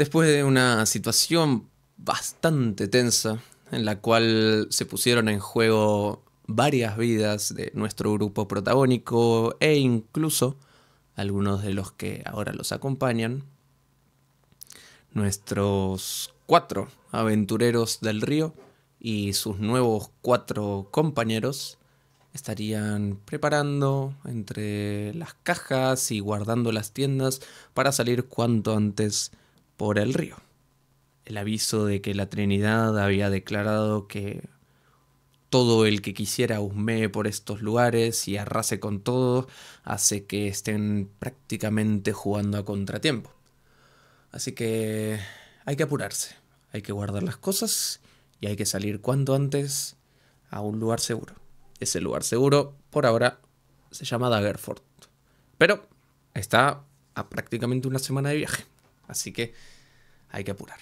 Después de una situación bastante tensa, en la cual se pusieron en juego varias vidas de nuestro grupo protagónico e incluso algunos de los que ahora los acompañan, nuestros cuatro aventureros del río y sus nuevos cuatro compañeros estarían preparando entre las cajas y guardando las tiendas para salir cuanto antes por el río. El aviso de que la Trinidad había declarado que todo el que quisiera husmee por estos lugares y arrase con todo hace que estén prácticamente jugando a contratiempo. Así que hay que apurarse, hay que guardar las cosas y hay que salir cuanto antes a un lugar seguro. Ese lugar seguro, por ahora, se llama Daggerford. Pero está a prácticamente una semana de viaje. Así que hay que apurar.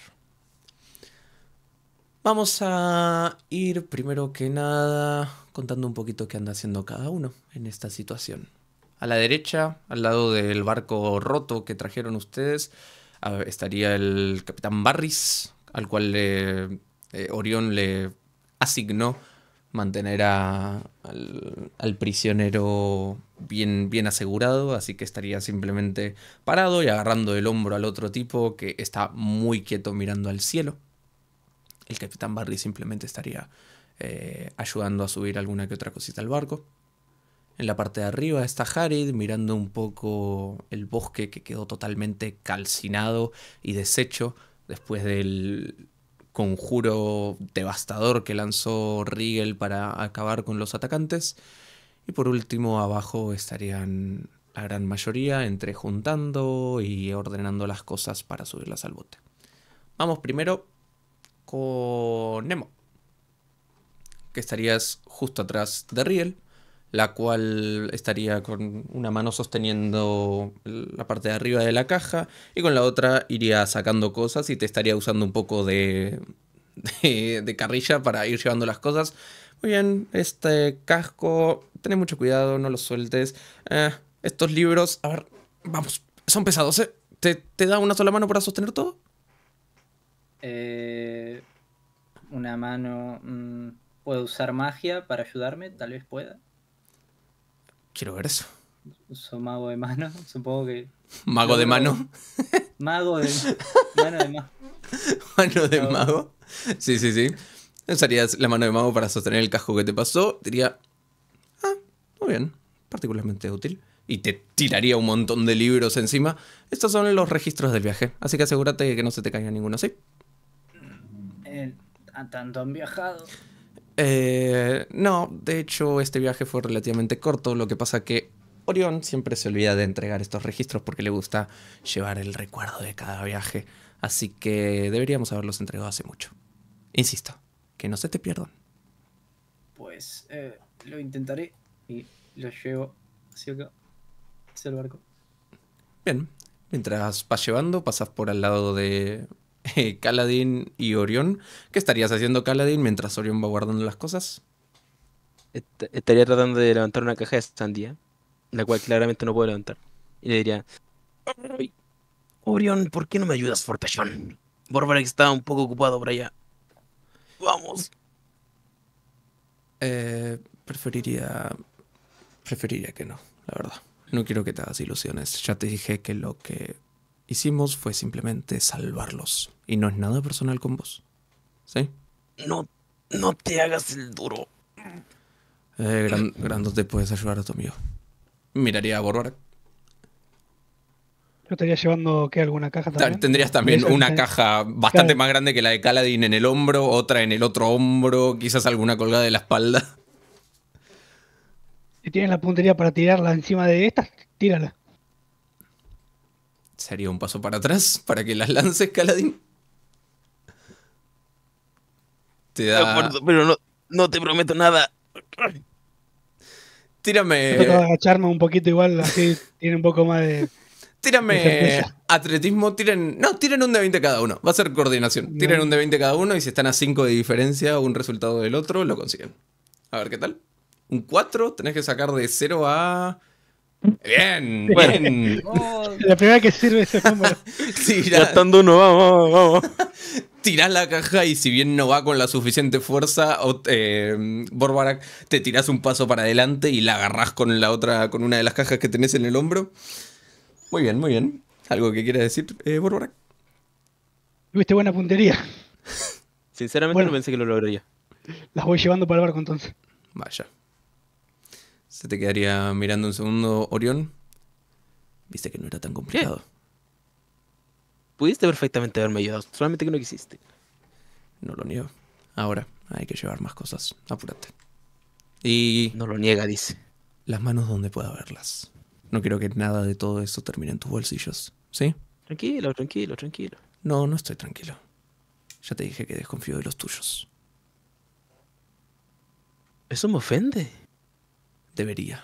Vamos a ir primero que nada contando un poquito qué anda haciendo cada uno en esta situación. A la derecha, al lado del barco roto que trajeron ustedes, estaría el capitán Barris, al cual eh, Orión le asignó mantener a, al, prisionero bien, bien asegurado, así que estaría simplemente parado y agarrando el hombro al otro tipo que está muy quieto mirando al cielo. El capitán Barry simplemente estaría eh, ayudando a subir alguna que otra cosita al barco. En la parte de arriba está Harid mirando un poco el bosque que quedó totalmente calcinado y deshecho después del conjuro devastador que lanzó Riegel para acabar con los atacantes. Y por último, abajo estarían la gran mayoría entre juntando y ordenando las cosas para subirlas al bote. Vamos primero con Nemo, que estarías justo atrás de Riegel la cual estaría con una mano sosteniendo la parte de arriba de la caja y con la otra iría sacando cosas y te estaría usando un poco de, de, carrilla para ir llevando las cosas. Muy bien, este casco, tenés mucho cuidado, no lo sueltes. Eh, estos libros, a ver, vamos, son pesados, ¿eh? ¿Te, da una sola mano para sostener todo? Eh, una mano... Mm, ¿Puedo usar magia para ayudarme? Tal vez pueda. Quiero ver eso. ¿Uso mago de mano, supongo que. ¿Mago de mano? Mago de. Mano de mago. ¿Mano de mago. Sí, sí, sí. Usarías la mano de mago para sostener el casco que te pasó. Diría. Ah, muy bien. Particularmente útil. Y te tiraría un montón de libros encima. Estos son los registros del viaje. Así que asegúrate de que no se te caiga ninguno, ¿sí? Eh, a tanto han viajado. Eh, no, de hecho este viaje fue relativamente corto, lo que pasa que Orión siempre se olvida de entregar estos registros porque le gusta llevar el recuerdo de cada viaje, así que deberíamos haberlos entregado hace mucho. Insisto, que no se te pierdan. Pues eh, lo intentaré y lo llevo hacia acá, hacia el barco. Bien, mientras vas llevando, pasas por al lado de Caladín eh, y Orión. ¿Qué estarías haciendo, Caladín, mientras Orión va guardando las cosas? estaría tratando de levantar una caja de sandía, la cual claramente no puedo levantar. Y le diría: Orión, ¿por qué no me ayudas, Fortachón? que está un poco ocupado por allá. Vamos. Eh, preferiría. Preferiría que no, la verdad. No quiero que te hagas ilusiones. Ya te dije que lo que hicimos fue simplemente salvarlos. Y no es nada personal con vos. ¿Sí? No, no te hagas el duro. Eh, te puedes ayudar a tu amigo. Miraría a Borbara. ¿No estaría llevando ¿qué, alguna caja también? Tendrías también una caja bastante más grande que la de Caladin en el hombro, otra en el otro hombro, quizás alguna colgada de la espalda. Si tienes la puntería para tirarla encima de estas, tírala sería un paso para atrás para que las lances, Caladín. Te da... pero no, te prometo nada. Tírame. un poquito igual, así tiene un poco más de. Tírame atletismo, tiren. No, tiren un de 20 cada uno. Va a ser coordinación. Tiren un de 20 cada uno y si están a 5 de diferencia, un resultado del otro, lo consiguen. A ver qué tal. Un 4, tenés que sacar de 0 a Bien, bien. Oh. la primera que sirve es cámara. uno, tirás la caja y si bien no va con la suficiente fuerza, eh, Borbarak, te tirás un paso para adelante y la agarrás con la otra, con una de las cajas que tenés en el hombro. Muy bien, muy bien. ¿Algo que quieras decir, eh, Borbarak? Tuviste buena puntería. Sinceramente no pensé que lo lograría. Las voy llevando para el barco entonces. Vaya. Se te quedaría mirando un segundo, Orión. Viste que no era tan complicado. Pudiste perfectamente haberme ayudado, solamente que no quisiste. No lo niego. Ahora hay que llevar más cosas. Apúrate. Y. No lo niega, dice. Las manos donde pueda verlas. No quiero que nada de todo eso termine en tus bolsillos, ¿sí? Tranquilo, tranquilo, tranquilo. No, no estoy tranquilo. Ya te dije que desconfío de los tuyos. Eso me ofende. Debería.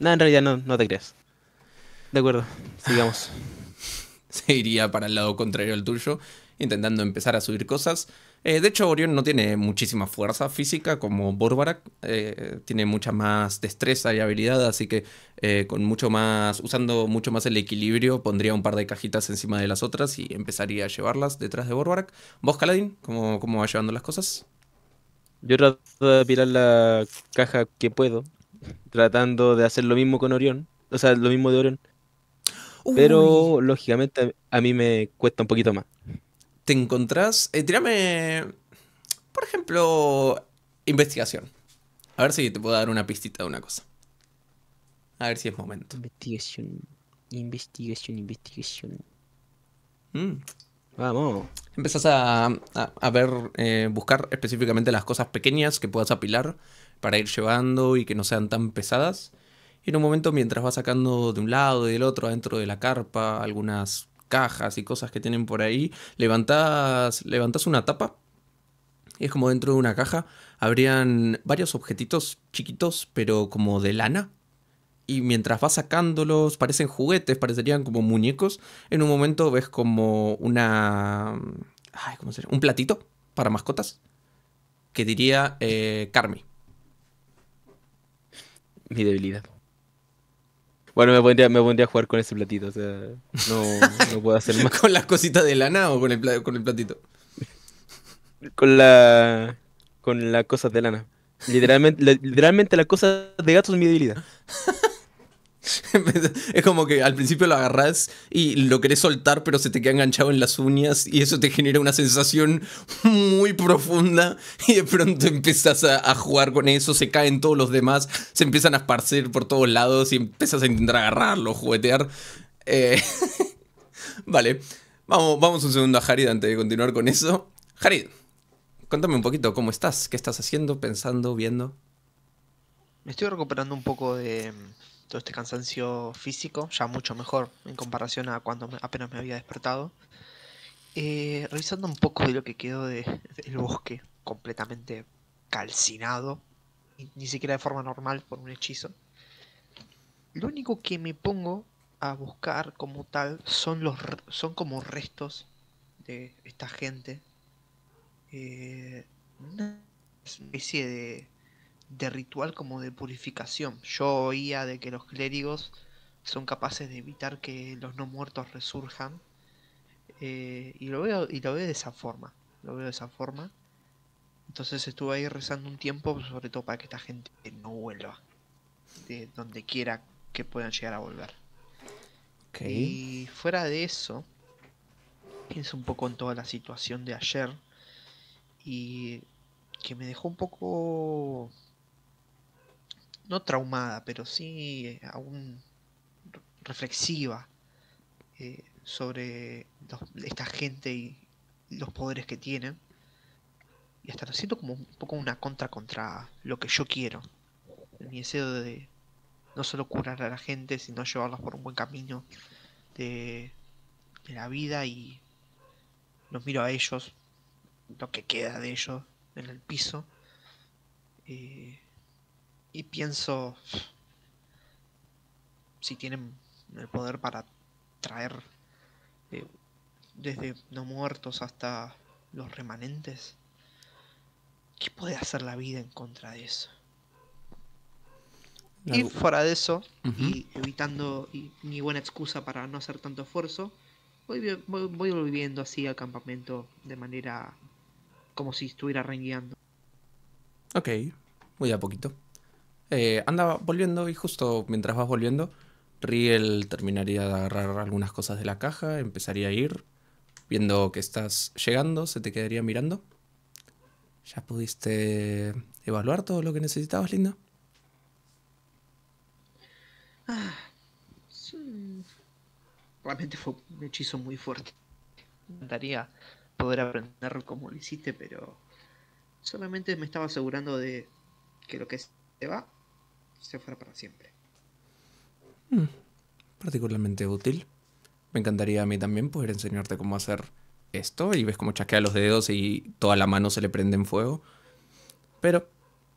No, en realidad no, no te crees De acuerdo, sigamos. Se iría para el lado contrario al tuyo, intentando empezar a subir cosas. Eh, de hecho, Orión no tiene muchísima fuerza física como Borbarak. Eh, tiene mucha más destreza y habilidad, así que eh, con mucho más, usando mucho más el equilibrio, pondría un par de cajitas encima de las otras y empezaría a llevarlas detrás de Borbarak. ¿Vos, Kaladin, cómo, cómo va llevando las cosas? Yo trato de apilar la caja que puedo, tratando de hacer lo mismo con Orión, o sea, lo mismo de Orión. Pero lógicamente a mí me cuesta un poquito más. ¿Te encontrás? Eh, por ejemplo, investigación. A ver si te puedo dar una pistita de una cosa. A ver si es momento. Investigación, investigación, investigación. Mmm... Vamos. Empezás a, ver, eh, buscar específicamente las cosas pequeñas que puedas apilar para ir llevando y que no sean tan pesadas. Y en un momento, mientras vas sacando de un lado y del otro, adentro de la carpa, algunas cajas y cosas que tienen por ahí, levantás, levantás una tapa. Y es como dentro de una caja. Habrían varios objetitos chiquitos, pero como de lana y mientras vas sacándolos, parecen juguetes, parecerían como muñecos. En un momento ves como una. Ay, ¿cómo se Un platito para mascotas que diría eh, Carmi. Mi debilidad. Bueno, me pondría, a jugar con ese platito, o sea, no, puedo hacer más. ¿Con las cositas de lana o con el, con el platito? con la. con las cosas de lana. Literalmente, literalmente las cosas de gato es mi debilidad. es como que al principio lo agarras y lo querés soltar, pero se te queda enganchado en las uñas y eso te genera una sensación muy profunda y de pronto empiezas a, jugar con eso, se caen todos los demás, se empiezan a esparcir por todos lados y empiezas a intentar agarrarlo, juguetear. Eh, vale, vamos, vamos un segundo a Harid antes de continuar con eso. Harid, cuéntame un poquito cómo estás, qué estás haciendo, pensando, viendo. Me estoy recuperando un poco de todo este cansancio físico, ya mucho mejor en comparación a cuando apenas me había despertado. Eh, revisando un poco de lo que quedó de, del bosque, completamente calcinado, ni siquiera de forma normal por un hechizo. Lo único que me pongo a buscar como tal son los son como restos de esta gente. Eh, una especie de de ritual como de purificación. Yo oía de que los clérigos son capaces de evitar que los no muertos resurjan. Eh, y, lo veo, y lo veo de esa forma. Lo veo de esa forma. Entonces estuve ahí rezando un tiempo, sobre todo para que esta gente no vuelva. De donde quiera que puedan llegar a volver. Y fuera de eso, pienso un poco en toda la situación de ayer. Y que me dejó un poco no traumada, pero sí eh, aún reflexiva eh, sobre esta gente y los poderes que tienen. Y hasta lo siento como un poco una contra contra lo que yo quiero. Mi deseo de no solo curar a la gente, sino llevarlos por un buen camino de, la vida y los miro a ellos, lo que queda de ellos en el piso. Eh, y pienso si tienen el poder para traer eh, desde no muertos hasta los remanentes, ¿qué puede hacer la vida en contra de eso? Y fuera de eso, y evitando y, mi buena excusa para no hacer tanto esfuerzo, voy, volviendo así al campamento de manera como si estuviera rengueando. Ok, voy a poquito. Eh, anda volviendo y justo mientras vas volviendo, Riel terminaría de agarrar algunas cosas de la caja, empezaría a ir, viendo que estás llegando, se te quedaría mirando. ¿Ya pudiste evaluar todo lo que necesitabas, Linda? Ah, Realmente fue un hechizo muy fuerte. Me encantaría poder aprender como lo hiciste, pero solamente me estaba asegurando de que lo que se va se fuera para siempre. Mm, particularmente útil. Me encantaría a mí también poder enseñarte cómo hacer esto y ves cómo chasquea los dedos y toda la mano se le prende en fuego. Pero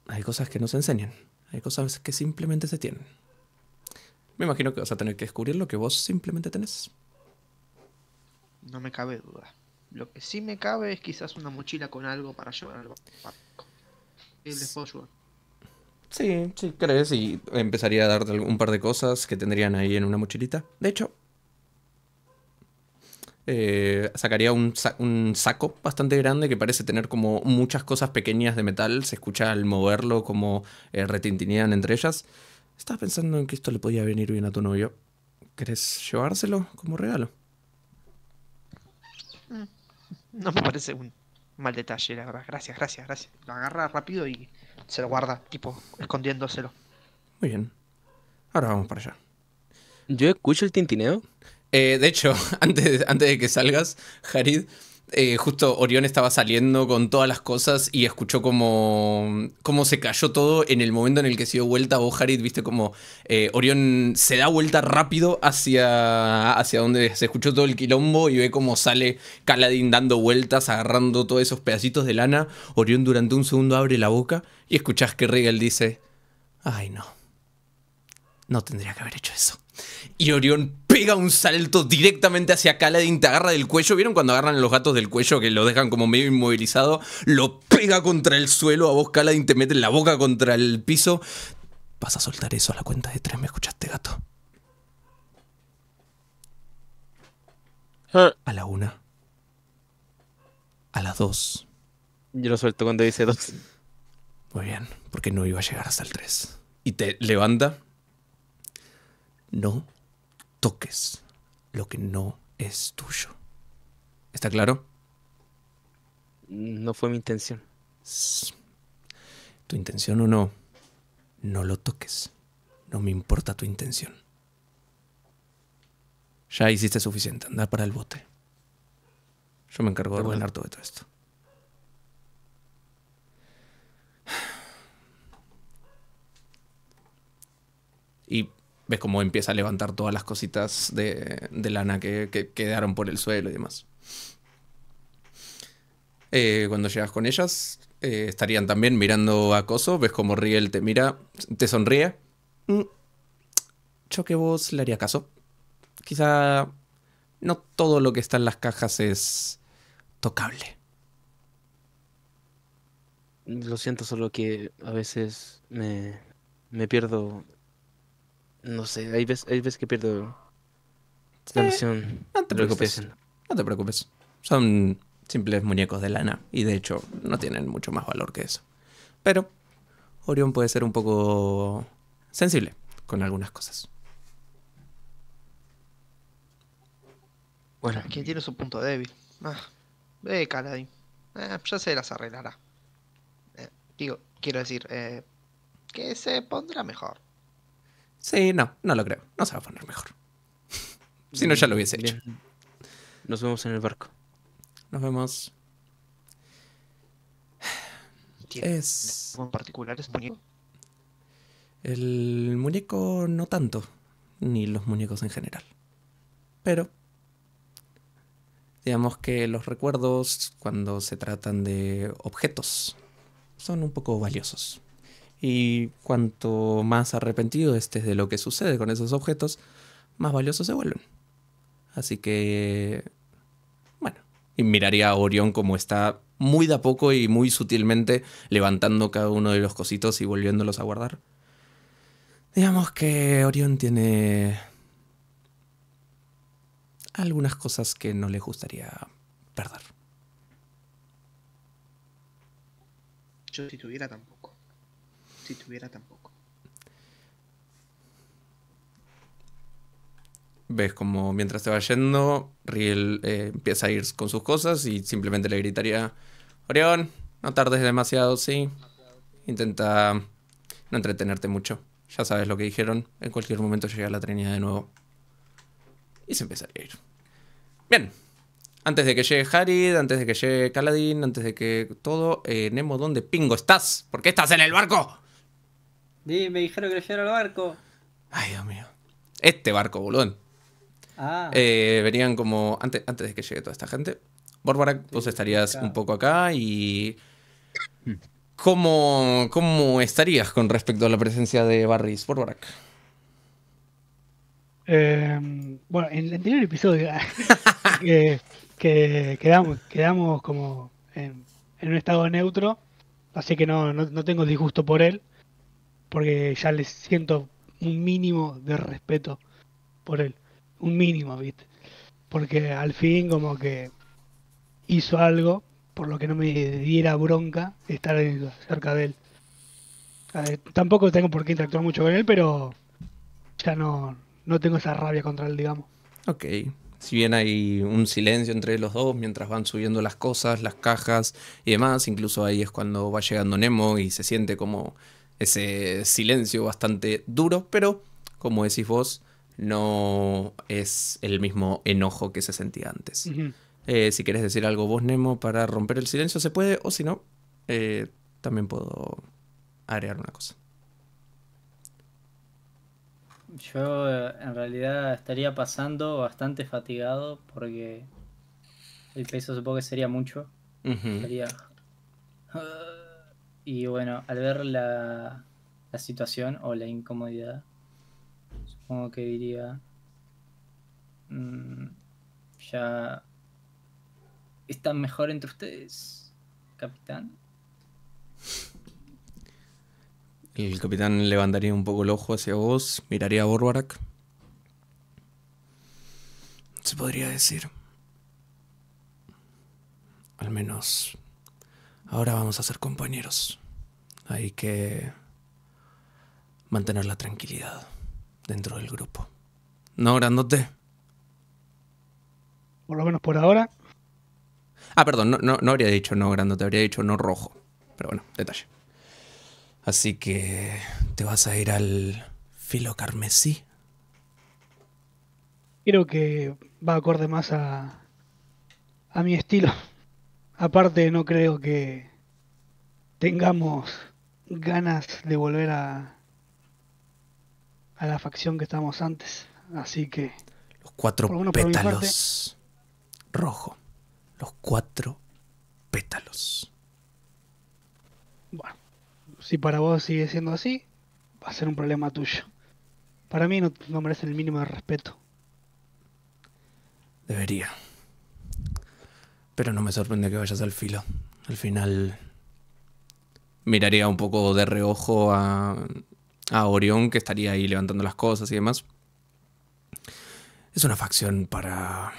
hay cosas que no se enseñan, hay cosas que simplemente se tienen. Me imagino que vas a tener que descubrir lo que vos simplemente tenés. No me cabe duda. Lo que sí me cabe es quizás una mochila con algo para llevar al barco. les puedo ayudar. Sí, sí, crees y empezaría a darte algún par de cosas que tendrían ahí en una mochilita. De hecho, eh, sacaría un, saco bastante grande que parece tener como muchas cosas pequeñas de metal. Se escucha al moverlo como eh, retintinean entre ellas. Estaba pensando en que esto le podía venir bien a tu novio. ¿Querés llevárselo como regalo? Mm. No me parece un mal detalle, la verdad. Gracias, gracias, gracias. Lo agarra rápido y se lo guarda, tipo, escondiéndoselo. Muy bien. Ahora vamos para allá. ¿Yo escucho el tintineo? Eh, de hecho, antes, antes de que salgas, Harid, eh, justo Orión estaba saliendo con todas las cosas y escuchó como, cómo se cayó todo en el momento en el que se dio vuelta a Bojarit, viste como eh, Orión se da vuelta rápido hacia, hacia donde se escuchó todo el quilombo y ve cómo sale Caladín dando vueltas, agarrando todos esos pedacitos de lana. Orión durante un segundo abre la boca y escuchás que Regal dice, ay no, no tendría que haber hecho eso y Orión pega un salto directamente hacia Kaladin, te agarra del cuello. ¿Vieron cuando agarran los gatos del cuello que lo dejan como medio inmovilizado? Lo pega contra el suelo, a vos Kaladin te mete la boca contra el piso. Vas a soltar eso a la cuenta de tres, ¿me escuchaste, gato? Ah. A la una. A las dos. Yo lo suelto cuando dice dos. Muy bien, porque no iba a llegar hasta el tres. Y te levanta no toques lo que no es tuyo. ¿Está claro? No fue mi intención. Tu intención o no, no lo toques. No me importa tu intención. Ya hiciste suficiente. Andar para el bote. Yo me encargo de ordenar todo esto. ves cómo empieza a levantar todas las cositas de, lana que, quedaron por el suelo y demás. Eh, cuando llegas con ellas, eh, estarían también mirando acoso ves cómo Riel te mira, te sonríe. Mm, yo que vos le haría caso. Quizá no todo lo que está en las cajas es tocable. Lo siento, solo que a veces me, me pierdo no sé, hay veces, hay veces que pierdo la misión no te preocupes No te preocupes. Son simples muñecos de lana y de hecho no tienen mucho más valor que eso. Pero Orión puede ser un poco sensible con algunas cosas. Bueno, quien tiene su punto débil. Ah, ve ah, ya se las arreglará. Eh, digo, quiero decir, eh, que se pondrá mejor. Sí, no, no lo creo. No se va a poner mejor. si no, ya lo hubiese hecho. Nos vemos en el barco. Nos vemos. Es... ¿En particular es muñeco? El muñeco no tanto, ni los muñecos en general. Pero, digamos que los recuerdos, cuando se tratan de objetos, son un poco valiosos y cuanto más arrepentido estés de lo que sucede con esos objetos, más valiosos se vuelven. Así que, bueno, y miraría a Orión como está muy de a poco y muy sutilmente levantando cada uno de los cositos y volviéndolos a guardar. Digamos que Orión tiene algunas cosas que no le gustaría perder. Yo si tuviera tampoco si tuviera tampoco. Ves como mientras te va yendo, Riel eh, empieza a ir con sus cosas y simplemente le gritaría, Orión, no tardes demasiado, sí. Intenta no entretenerte mucho. Ya sabes lo que dijeron. En cualquier momento llega la trinidad de nuevo. Y se empezaría a ir. Bien. Antes de que llegue Harid, antes de que llegue Kaladin antes de que todo, eh, Nemo, ¿dónde pingo estás? ¿Por qué estás en el barco? me dijeron que lo llegaron al barco. Ay, Dios mío. Este barco, boludo. Ah. Eh, venían como. Antes, antes de que llegue toda esta gente. Borbarak, vos estarías un poco acá y. Mm. ¿Cómo, estarías con respecto a la presencia de Barris, Borbarak? Em, bueno, en el anterior episodio ah, que, quedamos, quedamos como en, un estado neutro, así que no tengo disgusto por él porque ya le siento un mínimo de respeto por él. Un mínimo, ¿viste? Porque al fin como que hizo algo por lo que no me diera bronca estar cerca de él. tampoco tengo por qué interactuar mucho con él, pero ya no, no tengo esa rabia contra él, digamos. Ok. Si bien hay un silencio entre los dos mientras van subiendo las cosas, las cajas y demás, incluso ahí es cuando va llegando Nemo y se siente como ese silencio bastante duro, pero como decís vos, no es el mismo enojo que se sentía antes. Eh, si querés decir algo vos, Nemo, para romper el silencio, se puede, o si no, eh, también puedo agregar una cosa. Yo eh, en realidad estaría pasando bastante fatigado porque el peso supongo que sería mucho. Sería... Y bueno, al ver la, situación o la incomodidad, supongo que diría, mm, ya están mejor entre ustedes, capitán. El capitán levantaría un poco el ojo hacia vos, miraría a Borbarak. Se podría decir. Al menos Ahora vamos a ser compañeros. Hay que mantener la tranquilidad dentro del grupo. No, grandote. Por lo menos por ahora. Ah, perdón, no, habría dicho no grandote, habría dicho no rojo. Pero bueno, detalle. Así que te vas a ir al filo carmesí. Creo que va acorde más a, a mi estilo. Aparte, no creo que tengamos ganas de volver a, a la facción que estábamos antes. Así que. Los cuatro pétalos. rojo. Los cuatro pétalos. Bueno, si para vos sigue siendo así, va a ser un problema tuyo. Para mí no merece el mínimo de respeto. Debería. Pero no me sorprende que vayas al filo. Al final miraría un poco de reojo a, a Orión, que estaría ahí levantando las cosas y demás. Es una facción para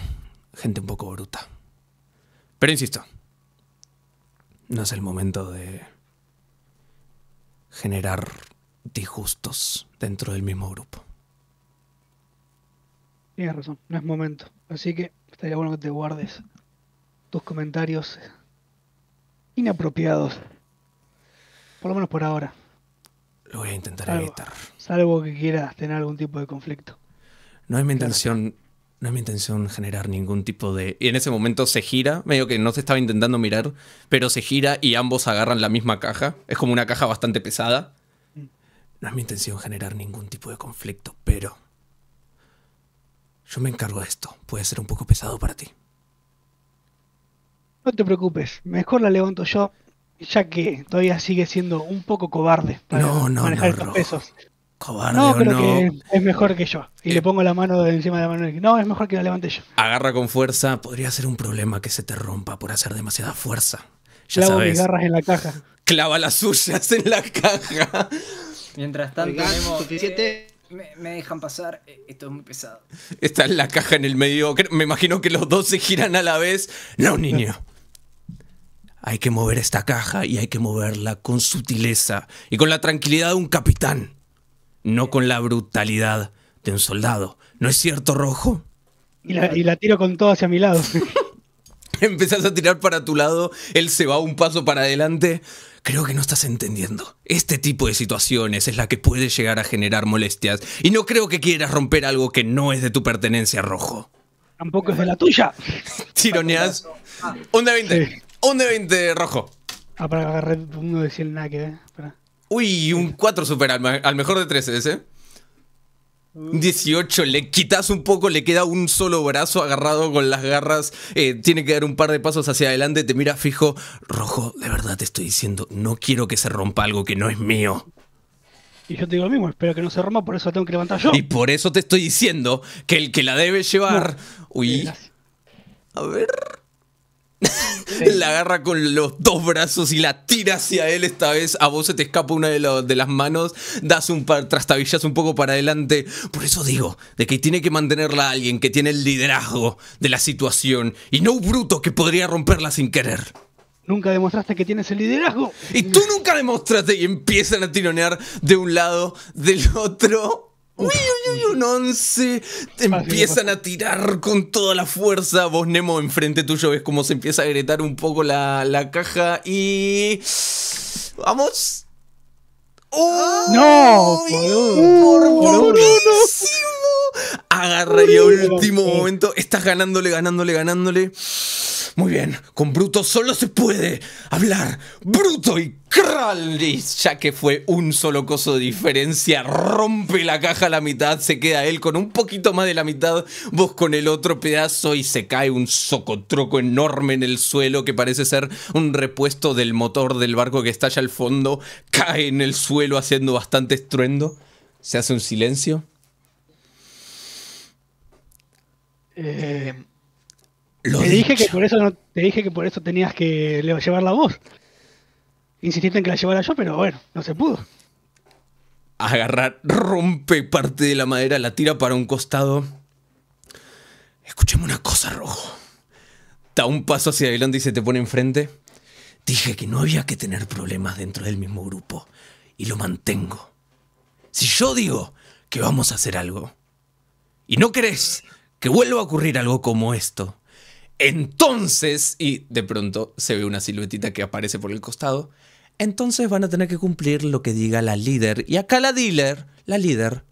gente un poco bruta. Pero insisto, no es el momento de generar disgustos dentro del mismo grupo. Tienes razón, no es momento. Así que estaría bueno que te guardes tus comentarios inapropiados. Por lo menos por ahora. Lo voy a intentar evitar. Salvo que quieras tener algún tipo de conflicto. No es mi intención. No es mi intención generar ningún tipo de. Y en ese momento se gira, medio que no se estaba intentando mirar, pero se gira y ambos agarran la misma caja. Es como una caja bastante pesada. Mm. No es mi intención generar ningún tipo de conflicto, pero. Yo me encargo de esto. Puede ser un poco pesado para ti. No te preocupes, mejor la levanto yo, ya que todavía sigue siendo un poco cobarde para no, no, manejar no, estos pesos. no, creo que es mejor que yo. Y eh. le pongo la mano encima de la mano. no, es mejor que la levante yo. Agarra con fuerza. Podría ser un problema que se te rompa por hacer demasiada fuerza. Ya Clavo mis garras en la caja. Clava las suyas en la caja. Mientras tanto, eh, Me, me, dejan pasar, eh, esto es muy pesado. Está en la caja en el medio, me imagino que los dos se giran a la vez. No, niño, hay que mover esta caja y hay que moverla con sutileza y con la tranquilidad de un capitán, no con la brutalidad de un soldado. ¿No es cierto, Rojo? Y la, tiro con todo hacia mi lado. Empezás a tirar para tu lado, él se va un paso para adelante. Creo que no estás entendiendo. Este tipo de situaciones es la que puede llegar a generar molestias. Y no creo que quieras romper algo que no es de tu pertenencia, Rojo. Tampoco es de la tuya. Tironeas. Ah. Onda 20. Un de 20 rojo. Ah, para agarré uno de 100 nada eh. Uy, un 4 super al, mejor de 13 ese. 18, le quitas un poco, le queda un solo brazo agarrado con las garras, eh, tiene que dar un par de pasos hacia adelante, te mira fijo, rojo, de verdad te estoy diciendo, no quiero que se rompa algo que no es mío. Y yo te digo lo mismo, espero que no se rompa, por eso la tengo que levantar yo. Y por eso te estoy diciendo que el que la debe llevar... Uy... A ver... la agarra con los dos brazos y la tira hacia él. Esta vez a vos se te escapa una de, las manos, das un par, trastabillas un poco para adelante. Por eso digo, de que tiene que mantenerla alguien que tiene el liderazgo de la situación y no un bruto que podría romperla sin querer. Nunca demostraste que tienes el liderazgo. Y tú nunca demostraste y empiezan a tironear de un lado, del otro. Uy, un once Te empiezan a tirar con toda la fuerza. Vos, Nemo, enfrente tuyo ves como se empieza a agrietar un poco la, la caja y. ¡Vamos! ¡No! ¡Por, por, por, Agarra y último momento estás ganándole, ganándole, ganándole. Muy bien, con Bruto solo se puede hablar. Bruto y Kralis, ya que fue un solo coso de diferencia, rompe la caja a la mitad, se queda él con un poquito más de la mitad, vos con el otro pedazo y se cae un socotroco enorme en el suelo que parece ser un repuesto del motor del barco que está allá al fondo, cae en el suelo haciendo bastante estruendo, se hace un silencio Eh, te dije que por eso te dije que por eso tenías que llevar la voz. Insististe en que la llevara yo, pero bueno, no se pudo. Agarrar, rompe parte de la madera, la tira para un costado. Escuchame una cosa, Rojo. Da un paso hacia adelante y se te pone enfrente. Dije que no había que tener problemas dentro del mismo grupo. Y lo mantengo. Si yo digo que vamos a hacer algo y no querés que vuelva a ocurrir algo como esto. Entonces, y de pronto se ve una siluetita que aparece por el costado, entonces van a tener que cumplir lo que diga la líder. Y acá la dealer, la líder,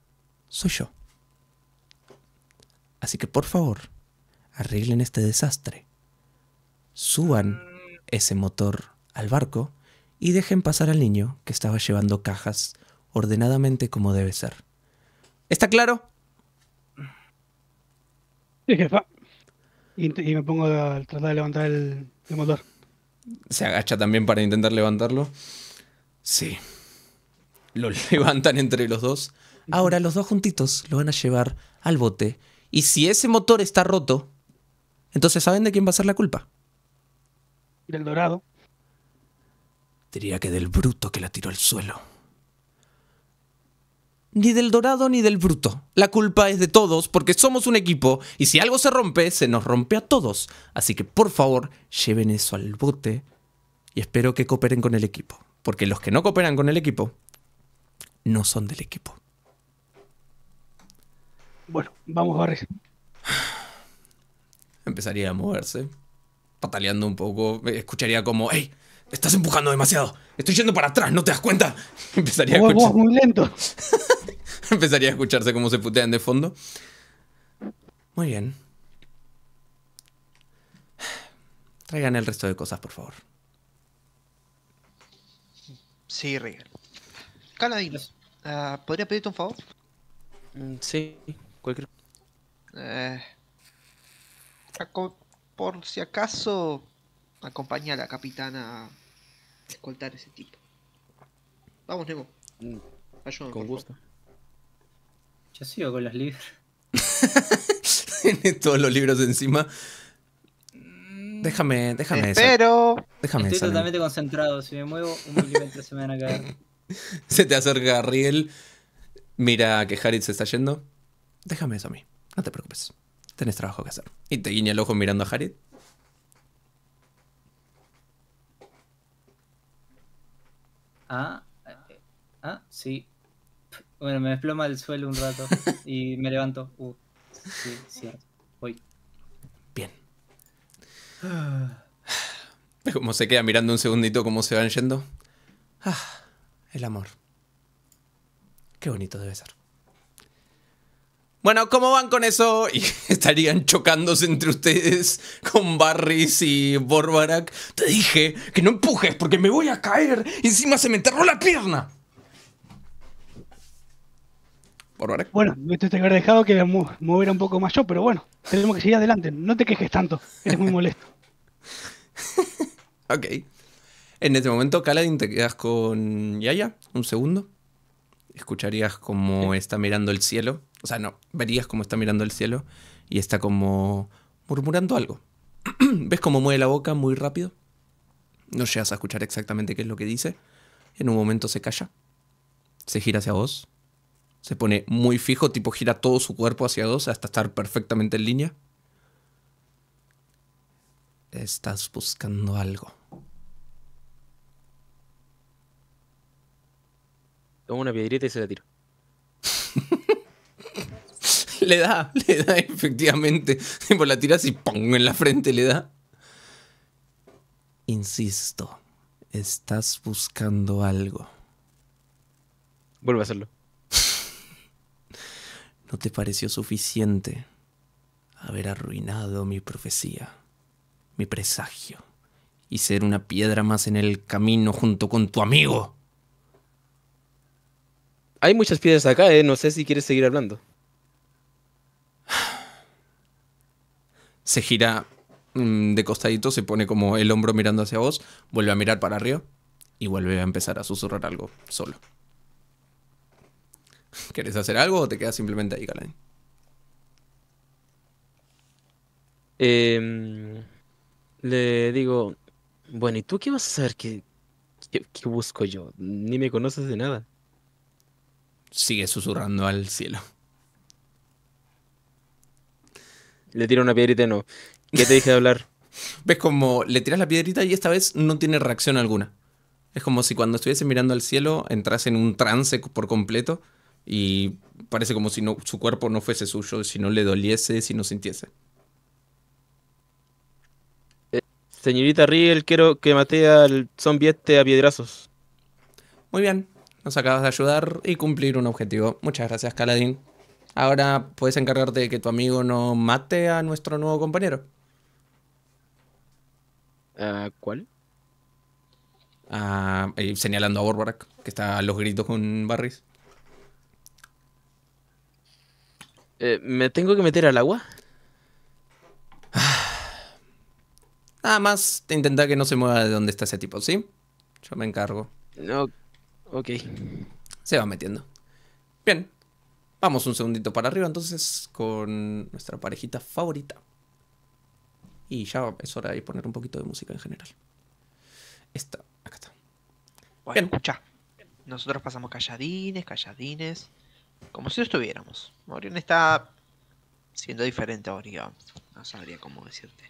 soy yo. Así que por favor, arreglen este desastre. Suban ese motor al barco y dejen pasar al niño que estaba llevando cajas ordenadamente como debe ser. ¿Está claro? Sí, jefa. Y, me pongo a tratar de levantar el motor. Se agacha también para intentar levantarlo. Sí. Lo levantan entre los dos. Ahora los dos juntitos lo van a llevar al bote. Y si ese motor está roto, entonces ¿saben de quién va a ser la culpa? Del dorado. Diría que del bruto que la tiró al suelo ni del dorado ni del bruto. La culpa es de todos porque somos un equipo y si algo se rompe, se nos rompe a todos. Así que por favor, lleven eso al bote y espero que cooperen con el equipo. Porque los que no cooperan con el equipo, no son del equipo. Bueno, vamos, a ver. Empezaría a moverse, pataleando un poco. Eh, escucharía como, ¡Ey! estás empujando demasiado. Estoy yendo para atrás, ¿no te das cuenta? Empezaría a escuchar... muy lento. Empezaría a escucharse cómo se putean de fondo. Muy bien. Traigan el resto de cosas, por favor. Sí, Rigel. Canadinos, ah, ¿podría pedirte un favor? Mm, sí, cualquier. Eh, ah, por si acaso acompaña a la capitana a escoltar a ese tipo. Vamos, Nemo. Mm. Con gusto. Yo sigo con los libros. Tiene todos los libros encima. Mm. Déjame, déjame Espero. eso. Déjame Estoy totalmente concentrado. Si me muevo, un milímetro se me van a caer. Se te acerca Riel. Mira que Harit se está yendo. Déjame eso a mí. No te preocupes. Tenés trabajo que hacer. Y te guiña el ojo mirando a Harit. ah, eh, ah, sí. Bueno, me desploma el suelo un rato y me levanto. Uh, sí, cierto. Voy. Bien. Como se queda mirando un segundito cómo se van yendo. Ah, el amor. Qué bonito debe ser. Bueno, ¿cómo van con eso? Y estarían chocándose entre ustedes con Barris y Borbarak. Te dije que no empujes porque me voy a caer. Encima se me enterró la pierna. Borbarak. Bueno, esto te he dejado que moviera un poco más yo, pero bueno, tenemos que seguir adelante. No te quejes tanto, eres muy molesto. ok. En este momento, Kaladin, te quedas con Yaya un segundo. Escucharías cómo está mirando el cielo o sea, no, verías cómo está mirando el cielo y está como murmurando algo. ¿Ves cómo mueve la boca muy rápido? No llegas a escuchar exactamente qué es lo que dice. En un momento se calla, se gira hacia vos, se pone muy fijo, tipo gira todo su cuerpo hacia vos hasta estar perfectamente en línea. Estás buscando algo. Toma una piedrita y se la tiro. Le da, le da efectivamente. Por pues la tiras y pongo en la frente le da. Insisto, estás buscando algo. Vuelve a hacerlo. ¿No te pareció suficiente haber arruinado mi profecía, mi presagio, y ser una piedra más en el camino junto con tu amigo? Hay muchas piedras acá, ¿eh? No sé si quieres seguir hablando. se gira mm, de costadito, se pone como el hombro mirando hacia vos, vuelve a mirar para arriba y vuelve a empezar a susurrar algo solo. ¿Quieres hacer algo o te quedas simplemente ahí, Galen? Em, le digo, bueno, ¿y tú qué vas a hacer? que qué busco yo? Ni me conoces de nada. Sigue susurrando al cielo. Le tira una piedrita no. ¿Qué te dije de hablar? ¿Ves como le tiras la piedrita y esta vez no tiene reacción alguna? Es como si cuando estuviese mirando al cielo entras en un trance por completo y parece como si no, su cuerpo no fuese suyo, si no le doliese, si no sintiese. Eh, señorita Riel, quiero que mate al zombie este a piedrazos. Muy bien, nos acabas de ayudar y cumplir un objetivo. Muchas gracias, Caladín ahora puedes encargarte de que tu amigo no mate a nuestro nuevo compañero. Ah, ¿Cuál? Ah, señalando a Borbarak, que está a los gritos con Barris. Eh, ¿Me tengo que meter al agua? Nada más te intenta que no se mueva de donde está ese tipo, ¿sí? Yo me encargo. No. Ok. Se va metiendo. Bien. Vamos un segundito para arriba entonces con nuestra parejita favorita. Y ya es hora de poner un poquito de música en general. Esta, acá está. Bueno, Bien. escucha. Nosotros pasamos calladines, calladines. Como si no estuviéramos. Orión está siendo diferente a Orión. No sabría cómo decirte.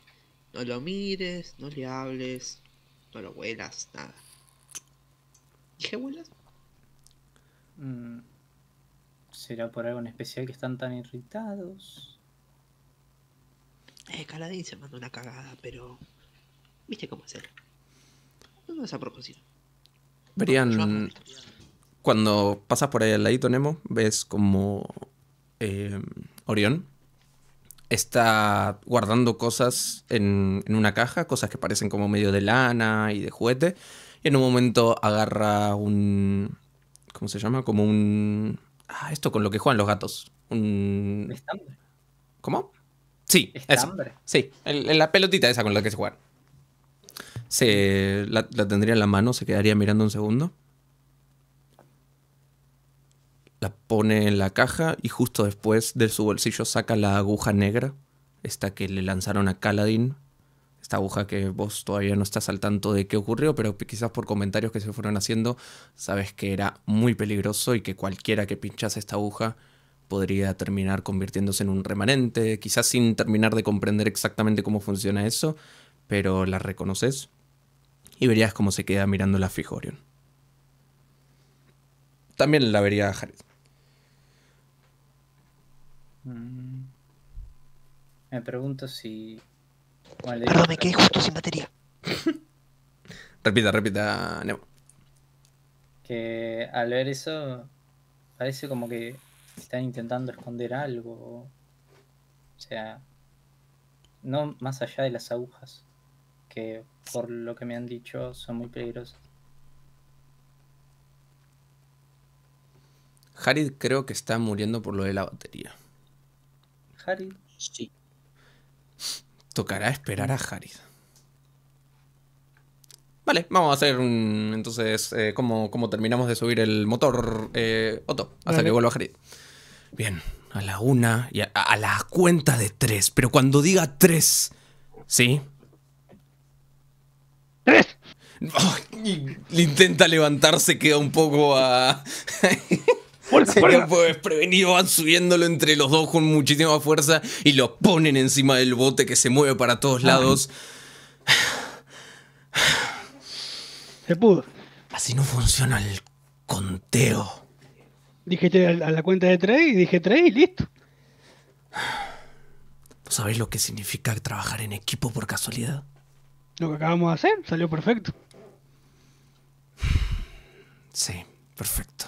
No lo mires, no le hables, no lo huelas, nada. ¿Dije huelas? Mmm... ¿Será por algo en especial que están tan irritados? Eh, Caladín se mandó una cagada, pero. ¿Viste cómo hacer? No es a propósito. Verían. Cuando pasas por ahí el ladito Nemo, ves como. Eh, Orión está guardando cosas en, en, una caja, cosas que parecen como medio de lana y de juguete. Y en un momento agarra un. ¿Cómo se llama? Como un. Ah, esto con lo que juegan los gatos. ¿Cómo? Sí, Estambre. Sí, la pelotita esa con la que se juegan. Se, la, tendría en la mano, se quedaría mirando un segundo. La pone en la caja y justo después de su bolsillo saca la aguja negra, esta que le lanzaron a Caladín esta aguja que vos todavía no estás al tanto de qué ocurrió, pero quizás por comentarios que se fueron haciendo, sabes que era muy peligroso y que cualquiera que pinchase esta aguja podría terminar convirtiéndose en un remanente, quizás sin terminar de comprender exactamente cómo funciona eso, pero la reconoces y verías cómo se queda mirando la Fijorion. También la vería Jared. Mm. Me pregunto si Perdón, me quedé justo sin batería. repita, repita, Nemo. Que al ver eso, parece como que están intentando esconder algo. O sea, no más allá de las agujas, que por lo que me han dicho son muy peligrosas. Harid creo que está muriendo por lo de la batería. Harid. Sí tocará esperar a Harid. Vale, vamos a hacer un, entonces eh, como cómo, terminamos de subir el motor, eh, Otto, hasta que vuelva Harid. Bien, a la una y a, la cuenta de tres, pero cuando diga tres, ¿sí? ¡Tres! intenta levantarse, queda un poco a... Por pues desprevenido van subiéndolo entre los dos con muchísima fuerza y lo ponen encima del bote que se mueve para todos lados. Se pudo. Así no funciona el conteo. Dijiste a la cuenta de tres y dije tres y listo. ¿Vos sabés lo que significa trabajar en equipo por casualidad? Lo que acabamos de hacer salió perfecto. Sí, perfecto.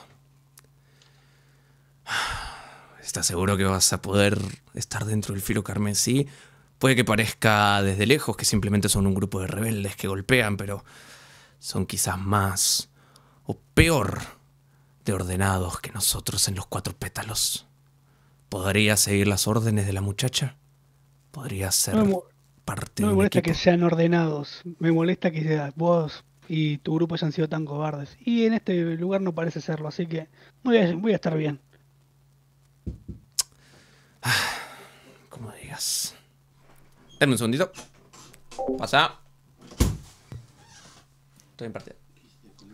¿Estás seguro que vas a poder estar dentro del filo Sí, Puede que parezca desde lejos que simplemente son un grupo de rebeldes que golpean, pero son quizás más o peor de ordenados que nosotros en los cuatro pétalos. ¿Podría seguir las órdenes de la muchacha? ¿Podría ser no parte no me molesta que sean ordenados. Me molesta que vos y tu grupo hayan sido tan cobardes. Y en este lugar no parece serlo, así que voy a estar bien. Ah, como digas. Dame un segundito. Pasa. Estoy en partida.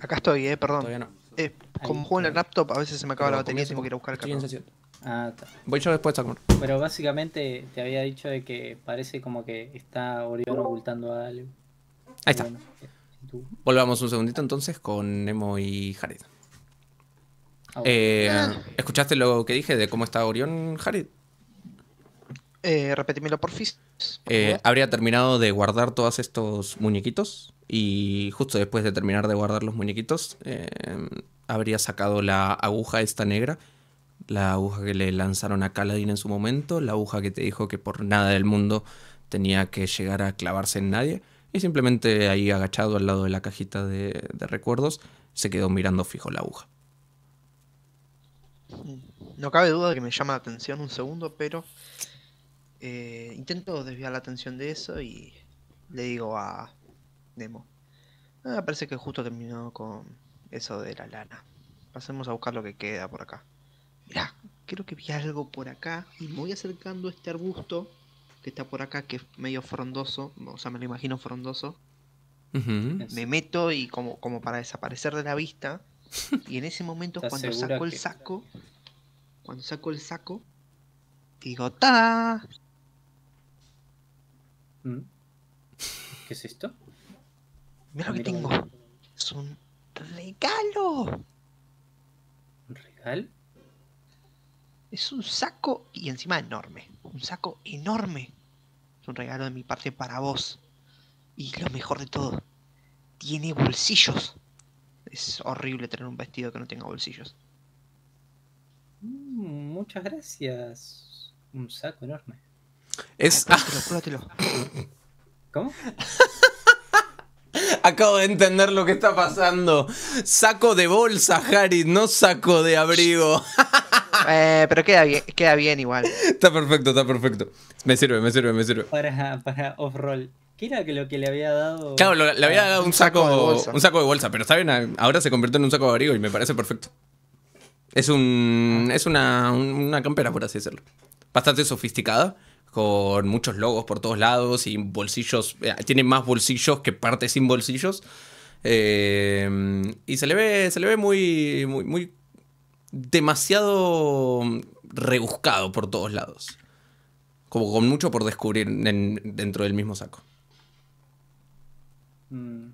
Acá estoy, eh, perdón. Todavía eh, como juego en el laptop, a veces se me acaba la batería y tengo que ir a buscar el cargador. Ah, Voy yo después a comer. Pero básicamente te había dicho de que parece como que está Orión ocultando a alguien. Ahí está. Eh, Volvamos un segundito entonces con Nemo y Jared. Ah, eh, ¿Escuchaste lo que dije de cómo está Orión, Jared? Eh, repetímelo por fin. Eh, habría terminado de guardar todos estos muñequitos y justo después de terminar de guardar los muñequitos em, habría sacado la aguja esta negra, la aguja que le lanzaron a Kaladin en su momento, la aguja que te dijo que por nada del mundo tenía que llegar a clavarse en nadie y simplemente ahí agachado al lado de la cajita de, de recuerdos se quedó mirando fijo la aguja. No cabe duda de que me llama la atención un segundo, pero eh, intento desviar la atención de eso y le digo a Nemo. Ah, parece que justo terminó con eso de la lana. Pasemos a buscar lo que queda por acá. Mirá, creo que vi algo por acá y me voy acercando a este arbusto que está por acá, que es medio frondoso, o sea, me lo imagino frondoso. Me meto y como, como para desaparecer de la vista. Y en ese momento cuando saco el saco, cuando saco el saco, digo, ¡ta! Mm. ¿Qué es esto? Mira ah, lo que tengo. Es un regalo. ¿Un regalo? Es un saco y encima enorme. Un saco enorme. Es un regalo de mi parte para vos. Y lo mejor de todo, tiene bolsillos. Es horrible tener un vestido que no tenga bolsillos. Mm, muchas gracias. Un saco enorme. Es. ¿Cómo? Acabo de entender lo que está pasando. Saco de bolsa, Harry, no saco de abrigo. Eh, pero queda bien, queda bien igual. Está perfecto, está perfecto. Me sirve, me sirve, me sirve. Para, off-roll. ¿Qué era lo que le había dado? Claro, le había dado un saco, de bolsa. Pero está bien, ahora se convirtió en un saco de abrigo y me parece perfecto. Es un es una, una campera, por así decirlo. Bastante sofisticada, con muchos logos por todos lados y bolsillos, eh, tiene más bolsillos que partes sin bolsillos. Eh, y se le ve, se le ve muy, muy, demasiado rebuscado por todos lados. Como con mucho por descubrir dentro del mismo saco. Mm,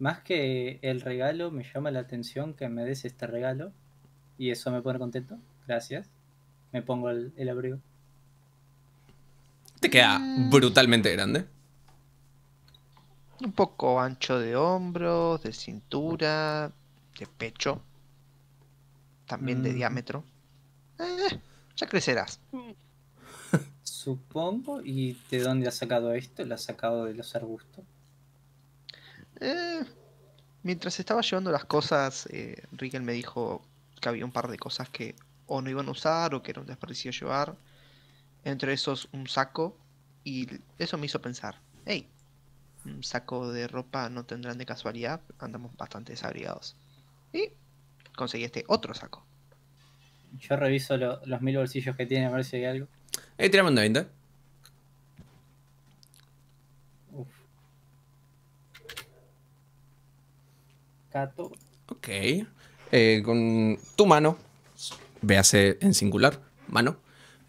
más que el regalo, me llama la atención que me des este regalo. Y eso me pone contento. Gracias. Me pongo el abrigo te queda mm. brutalmente grande. Un poco ancho de hombros, de cintura, de pecho, también de mm. diámetro. Eh, ya crecerás. Supongo. ¿Y de dónde has sacado esto? ¿Lo has sacado de los arbustos? Eh, mientras estaba llevando las cosas, eh, me dijo que había un par de cosas que o no iban a usar o que era un desperdicio llevar entre esos un saco y eso me hizo pensar, hey, un saco de ropa no tendrán de casualidad, andamos bastante desabrigados. Y conseguí este otro saco. Yo reviso los mil bolsillos que tiene a ver si hay algo. Eh, tiramos un 20. Ok. Eh, con tu mano, véase en singular, mano,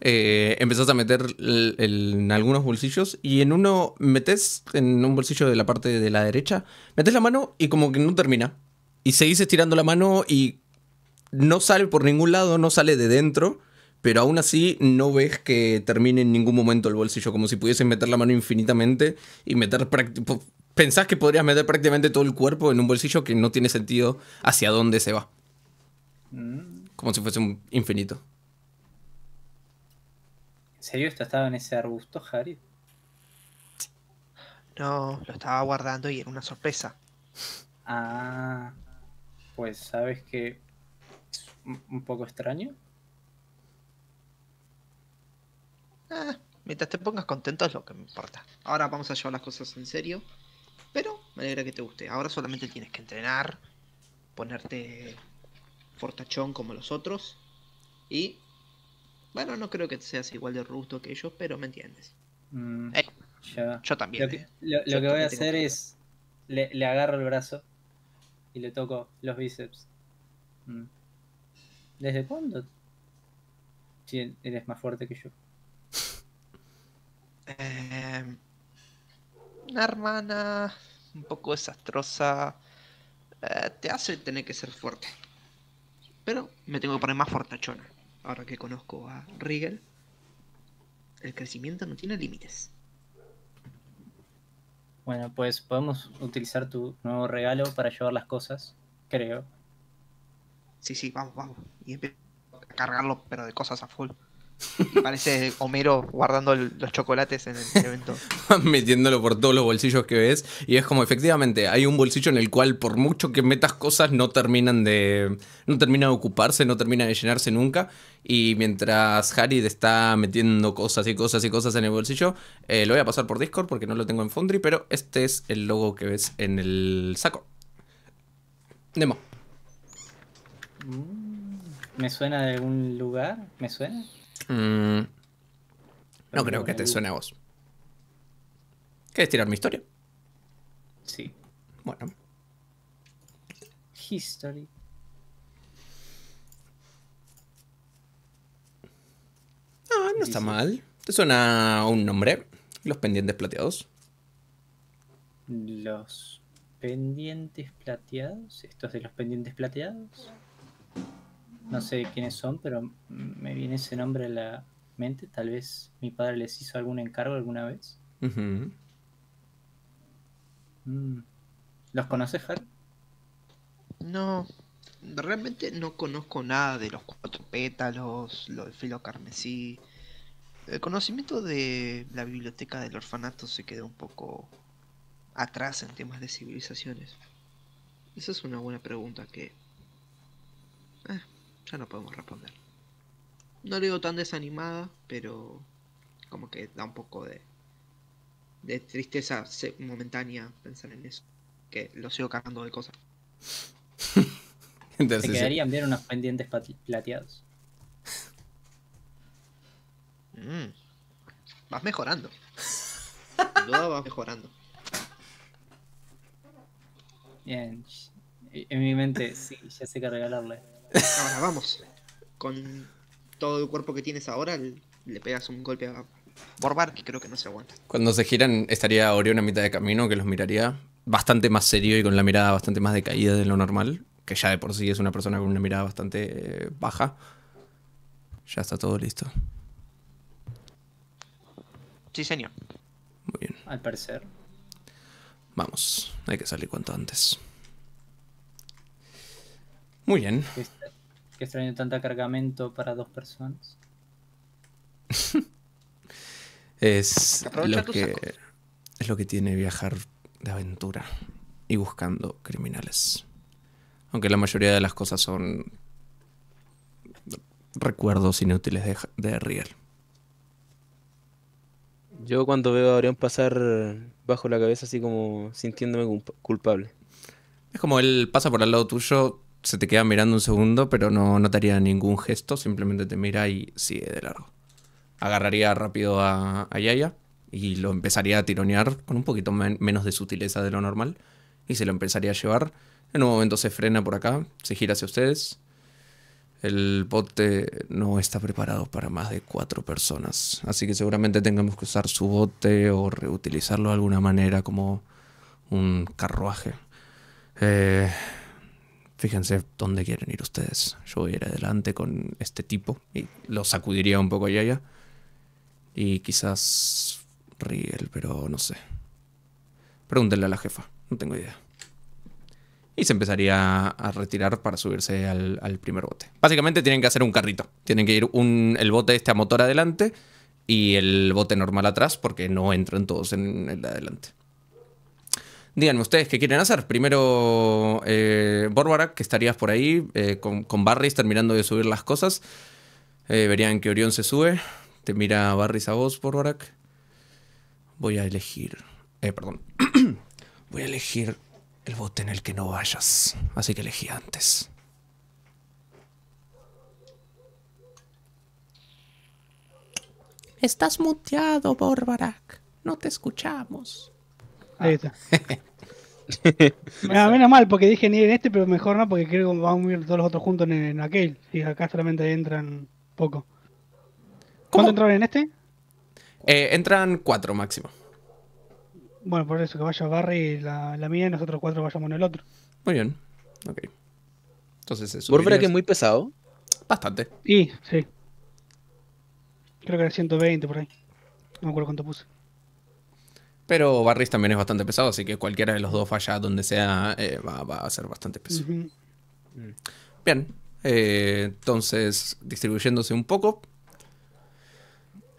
eh, empezás a meter en algunos bolsillos y en uno metes, en un bolsillo de la parte de la derecha, metes la mano y como que no termina. Y seguís estirando la mano y no sale por ningún lado, no sale de dentro, pero aún así no ves que termine en ningún momento el bolsillo, como si pudieses meter la mano infinitamente y meter pensás que podrías meter prácticamente todo el cuerpo en un bolsillo que no tiene sentido hacia dónde se va. Mm. Como si fuese un infinito. ¿En serio esto estaba en ese arbusto, Harry? No, lo estaba guardando y era una sorpresa. Ah, pues sabes que un poco extraño. Ah, mientras te pongas contento es lo que me importa. Ahora vamos a llevar las cosas en serio. Pero me alegra que te guste. Ahora solamente tienes que entrenar, ponerte fortachón como los otros y bueno, no creo que seas igual de robusto que ellos, pero me entiendes. Mm, eh, yo, también. Lo que, eh. voy a hacer es. Le, agarro el brazo y le toco los bíceps. Mm. ¿Desde cuándo? Si eres más fuerte que yo. Em, una hermana un poco desastrosa eh, te hace tener que ser fuerte. Pero me tengo que poner más fortachona ahora que conozco a Riegel, el crecimiento no tiene límites. Bueno, pues podemos utilizar tu nuevo regalo para llevar las cosas, creo. Sí, sí, vamos, vamos. Y a cargarlo, pero de cosas a full parece Homero guardando los chocolates en el evento. Metiéndolo por todos los bolsillos que ves. Y es como, efectivamente, hay un bolsillo en el cual, por mucho que metas cosas, no terminan de. No termina de ocuparse, no termina de llenarse nunca. Y mientras Harid está metiendo cosas y cosas y cosas en el bolsillo, eh, lo voy a pasar por Discord porque no lo tengo en Foundry, pero este es el logo que ves en el saco. Demo. Mm, ¿Me suena de algún lugar? ¿Me suena? Mm. no creo que te em. suene a vos. ¿Quieres tirar mi historia? Sí. Bueno. History. Ah, no está mal. ¿Te suena un nombre? Los pendientes plateados. Los pendientes plateados. ¿Estos de los pendientes plateados? No sé quiénes son, pero me viene ese nombre a la mente. Tal vez mi padre les hizo algún encargo alguna vez. Mm. ¿Los conoces, Har? No, realmente no conozco nada de los cuatro pétalos, lo del filo carmesí. El conocimiento de la biblioteca del orfanato se quedó un poco atrás en temas de civilizaciones. Esa es una buena pregunta que... Eh, ya no podemos responder. No le digo tan desanimada, pero como que da un poco de, de tristeza momentánea pensar en eso. Que lo sigo cagando de cosas. Entonces, quedarían bien unos pendientes plateados. Mm. Vas mejorando. Sin duda vas mejorando. Bien. En mi mente, sí, ya sé que regalarle. Ahora vamos. Con todo el cuerpo que tienes ahora, le pegas un golpe a Borbar que creo que no se aguanta. Cuando se giran, estaría Orión a mitad de camino que los miraría bastante más serio y con la mirada bastante más decaída de lo normal, que ya de por sí es una persona con una mirada bastante eh, baja. Ya está todo listo. Sí, señor. Muy bien. Al parecer. Vamos, hay que salir cuanto antes. Muy bien. Este, Qué extraño tanta cargamento para dos personas. es lo que es lo que tiene viajar de aventura y buscando criminales. Aunque la mayoría de las cosas son recuerdos inútiles de, Riel. Yo cuando veo a Orión pasar bajo la cabeza así como sintiéndome culpable. Es como él pasa por al lado tuyo, se te queda mirando un segundo, pero no, notaría ningún gesto, simplemente te mira y sigue de largo. Agarraría rápido a, Yaya y lo empezaría a tironear con un poquito menos de sutileza de lo normal y se lo empezaría a llevar. En un momento se frena por acá, se gira hacia ustedes. El bote no está preparado para más de cuatro personas, así que seguramente tengamos que usar su bote o reutilizarlo de alguna manera como un carruaje. Eh, Fíjense dónde quieren ir ustedes. Yo voy a ir adelante con este tipo y lo sacudiría un poco allá allá. Y quizás Riel, pero no sé. Pregúntenle a la jefa, no tengo idea. Y se empezaría a retirar para subirse al, primer bote. Básicamente tienen que hacer un carrito. Tienen que ir el bote este a motor adelante y el bote normal atrás porque no entran todos en el adelante. Díganme ustedes qué quieren hacer. Primero, eh, Borbarak, que estarías por ahí eh, con, con, Barris terminando de subir las cosas. Eh, verían que Orión se sube. Te mira Barris a vos, Borbarak. Voy a elegir. Eh, perdón. Voy a elegir el bote en el que no vayas. Así que elegí antes. Estás muteado, Borbarak. No te escuchamos. Ah. Ahí está. Ah, menos mal, porque dije ni en este, pero mejor no, porque creo que van a unir todos los otros juntos en, aquel. Y acá solamente entran poco. ¿Cuánto entraron en este? Eh, entran cuatro máximo. Bueno, por eso que vaya Barry la, la mía y nosotros cuatro vayamos en el otro. Muy bien, ok. Entonces eso. ¿Por que es muy pesado? Bastante. Y, sí. Creo que era 120 por ahí. No me acuerdo cuánto puse. Pero Barris también es bastante pesado, así que cualquiera de los dos falla donde sea eh, va, a ser bastante pesado. Mm. Bien, eh, entonces distribuyéndose un poco.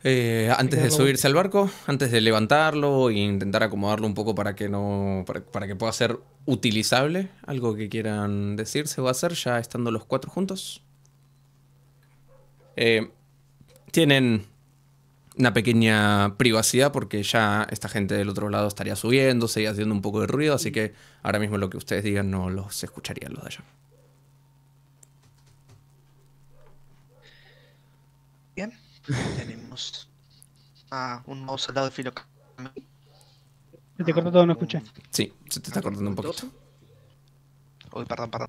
Eh, antes de subirse al barco, antes de levantarlo e intentar acomodarlo un poco para que no. Para, que pueda ser utilizable. Algo que quieran decirse o hacer ya estando los cuatro juntos. tienen una pequeña privacidad porque ya esta gente del otro lado estaría subiendo, y haciendo un poco de ruido, así mm. que ahora mismo lo que ustedes digan no los escucharían los de allá. Bien, tenemos a un mouse al de Filo. Se te cortó todo, no escuché. Sí, se te está cortando un poquito. Uy, perdón, perdón.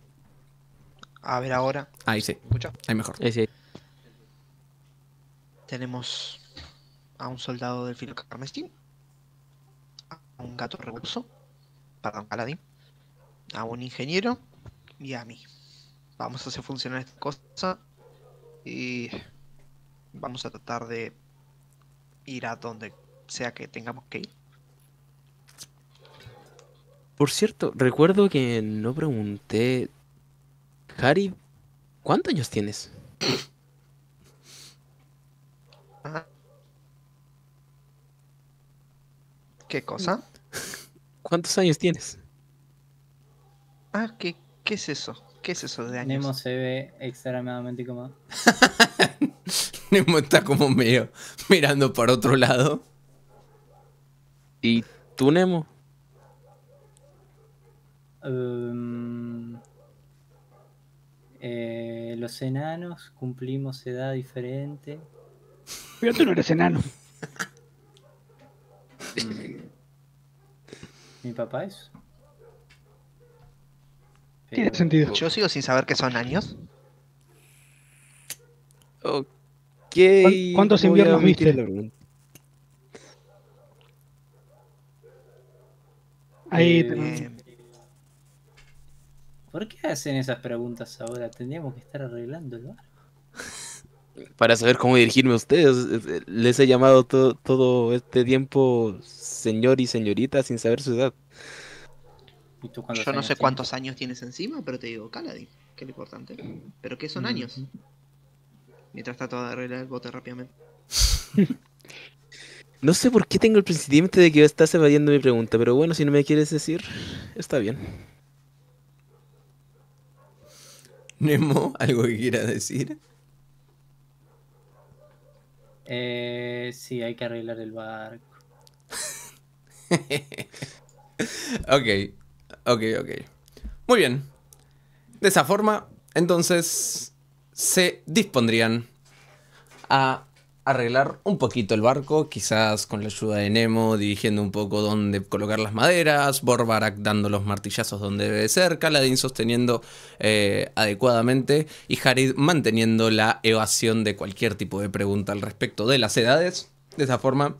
A ver ahora. Ahí sí. ¿Escucha? Ahí mejor. Ahí sí. Tenemos a un soldado del filo carmestín. a un gato rebuso, perdón, paladín, a un ingeniero y a mí. Vamos a hacer funcionar esta cosa y vamos a tratar de ir a donde sea que tengamos que ir. Por cierto, recuerdo que no pregunté, Harry, ¿cuántos años tienes? Ah, ¿Qué cosa? ¿Cuántos años tienes? Ah, ¿qué, qué es eso? ¿Qué es eso de años? Nemo se ve extremadamente como. Nemo está como medio mirando para otro lado. ¿Y tú, Nemo? Um, eh, los enanos cumplimos edad diferente. Pero tú no eres enano. Mm mi papá es. Tiene sentido. Yo sigo sin saber qué son años. ¿Cuántos inviernos viste, Ahí eh, ¿Por qué hacen esas preguntas ahora? Tendríamos que estar arreglando arreglándolo para saber cómo dirigirme a ustedes. Eh, les he llamado todo este tiempo señor y señorita sin saber su edad. Yo no sé cuántos años tienes encima, pero te digo, cala, que es lo importante. ¿Pero qué son años? Mientras trato de arreglar el bote rápidamente. no sé por qué tengo el presidente de que estás evadiendo mi pregunta, pero bueno, si no me quieres decir, está bien. Nemo, ¿algo que quiera decir? Eh, sí, hay que arreglar el barco. ok, ok, ok. Muy bien. De esa forma, entonces, se dispondrían a arreglar un poquito el barco, quizás con la ayuda de Nemo dirigiendo un poco dónde colocar las maderas, Borbarak dando los martillazos donde debe ser, Caladín sosteniendo eh, adecuadamente y Harid manteniendo la evasión de cualquier tipo de pregunta al respecto de las edades. De esa forma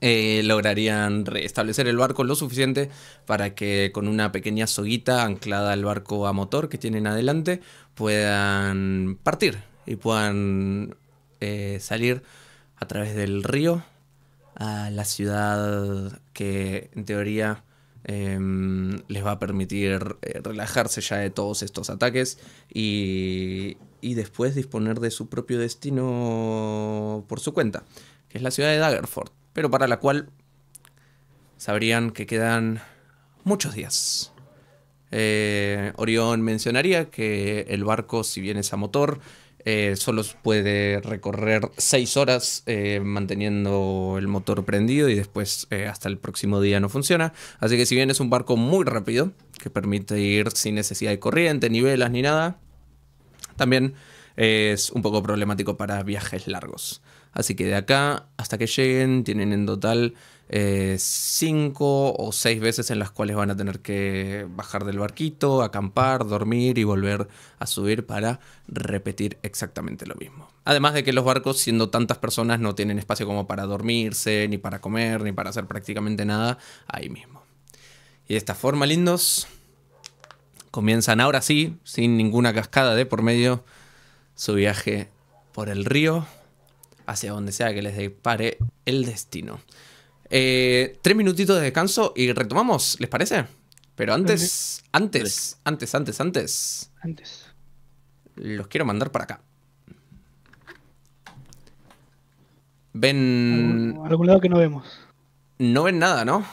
eh, lograrían restablecer el barco lo suficiente para que con una pequeña soguita anclada al barco a motor que tienen adelante puedan partir y puedan eh, salir a través del río a la ciudad que en teoría em, les va a permitir eh, relajarse ya de todos estos ataques y, después disponer de su propio destino por su cuenta, que es la ciudad de Daggerford, pero para la cual sabrían que quedan muchos días. Eh, Orión mencionaría que el barco, si bien es a motor, eh, solo puede recorrer 6 horas eh, manteniendo el motor prendido y después eh, hasta el próximo día no funciona. Así que si bien es un barco muy rápido, que permite ir sin necesidad de corriente, ni velas, ni nada, también es un poco problemático para viajes largos. Así que de acá hasta que lleguen tienen en total 5 eh, cinco o seis veces en las cuales van a tener que bajar del barquito, acampar, dormir y volver a subir para repetir exactamente lo mismo. Además de que los barcos, siendo tantas personas, no tienen espacio como para dormirse, ni para comer, ni para hacer prácticamente nada ahí mismo. Y de esta forma, lindos, comienzan ahora sí, sin ninguna cascada de por medio, su viaje por el río hacia donde sea que les depare el destino. Eh, tres minutitos de descanso y retomamos, ¿les parece? Pero antes, antes, antes, antes, antes. Antes. Los quiero mandar para acá. Ven. algún lado que no vemos. No ven nada, ¿no?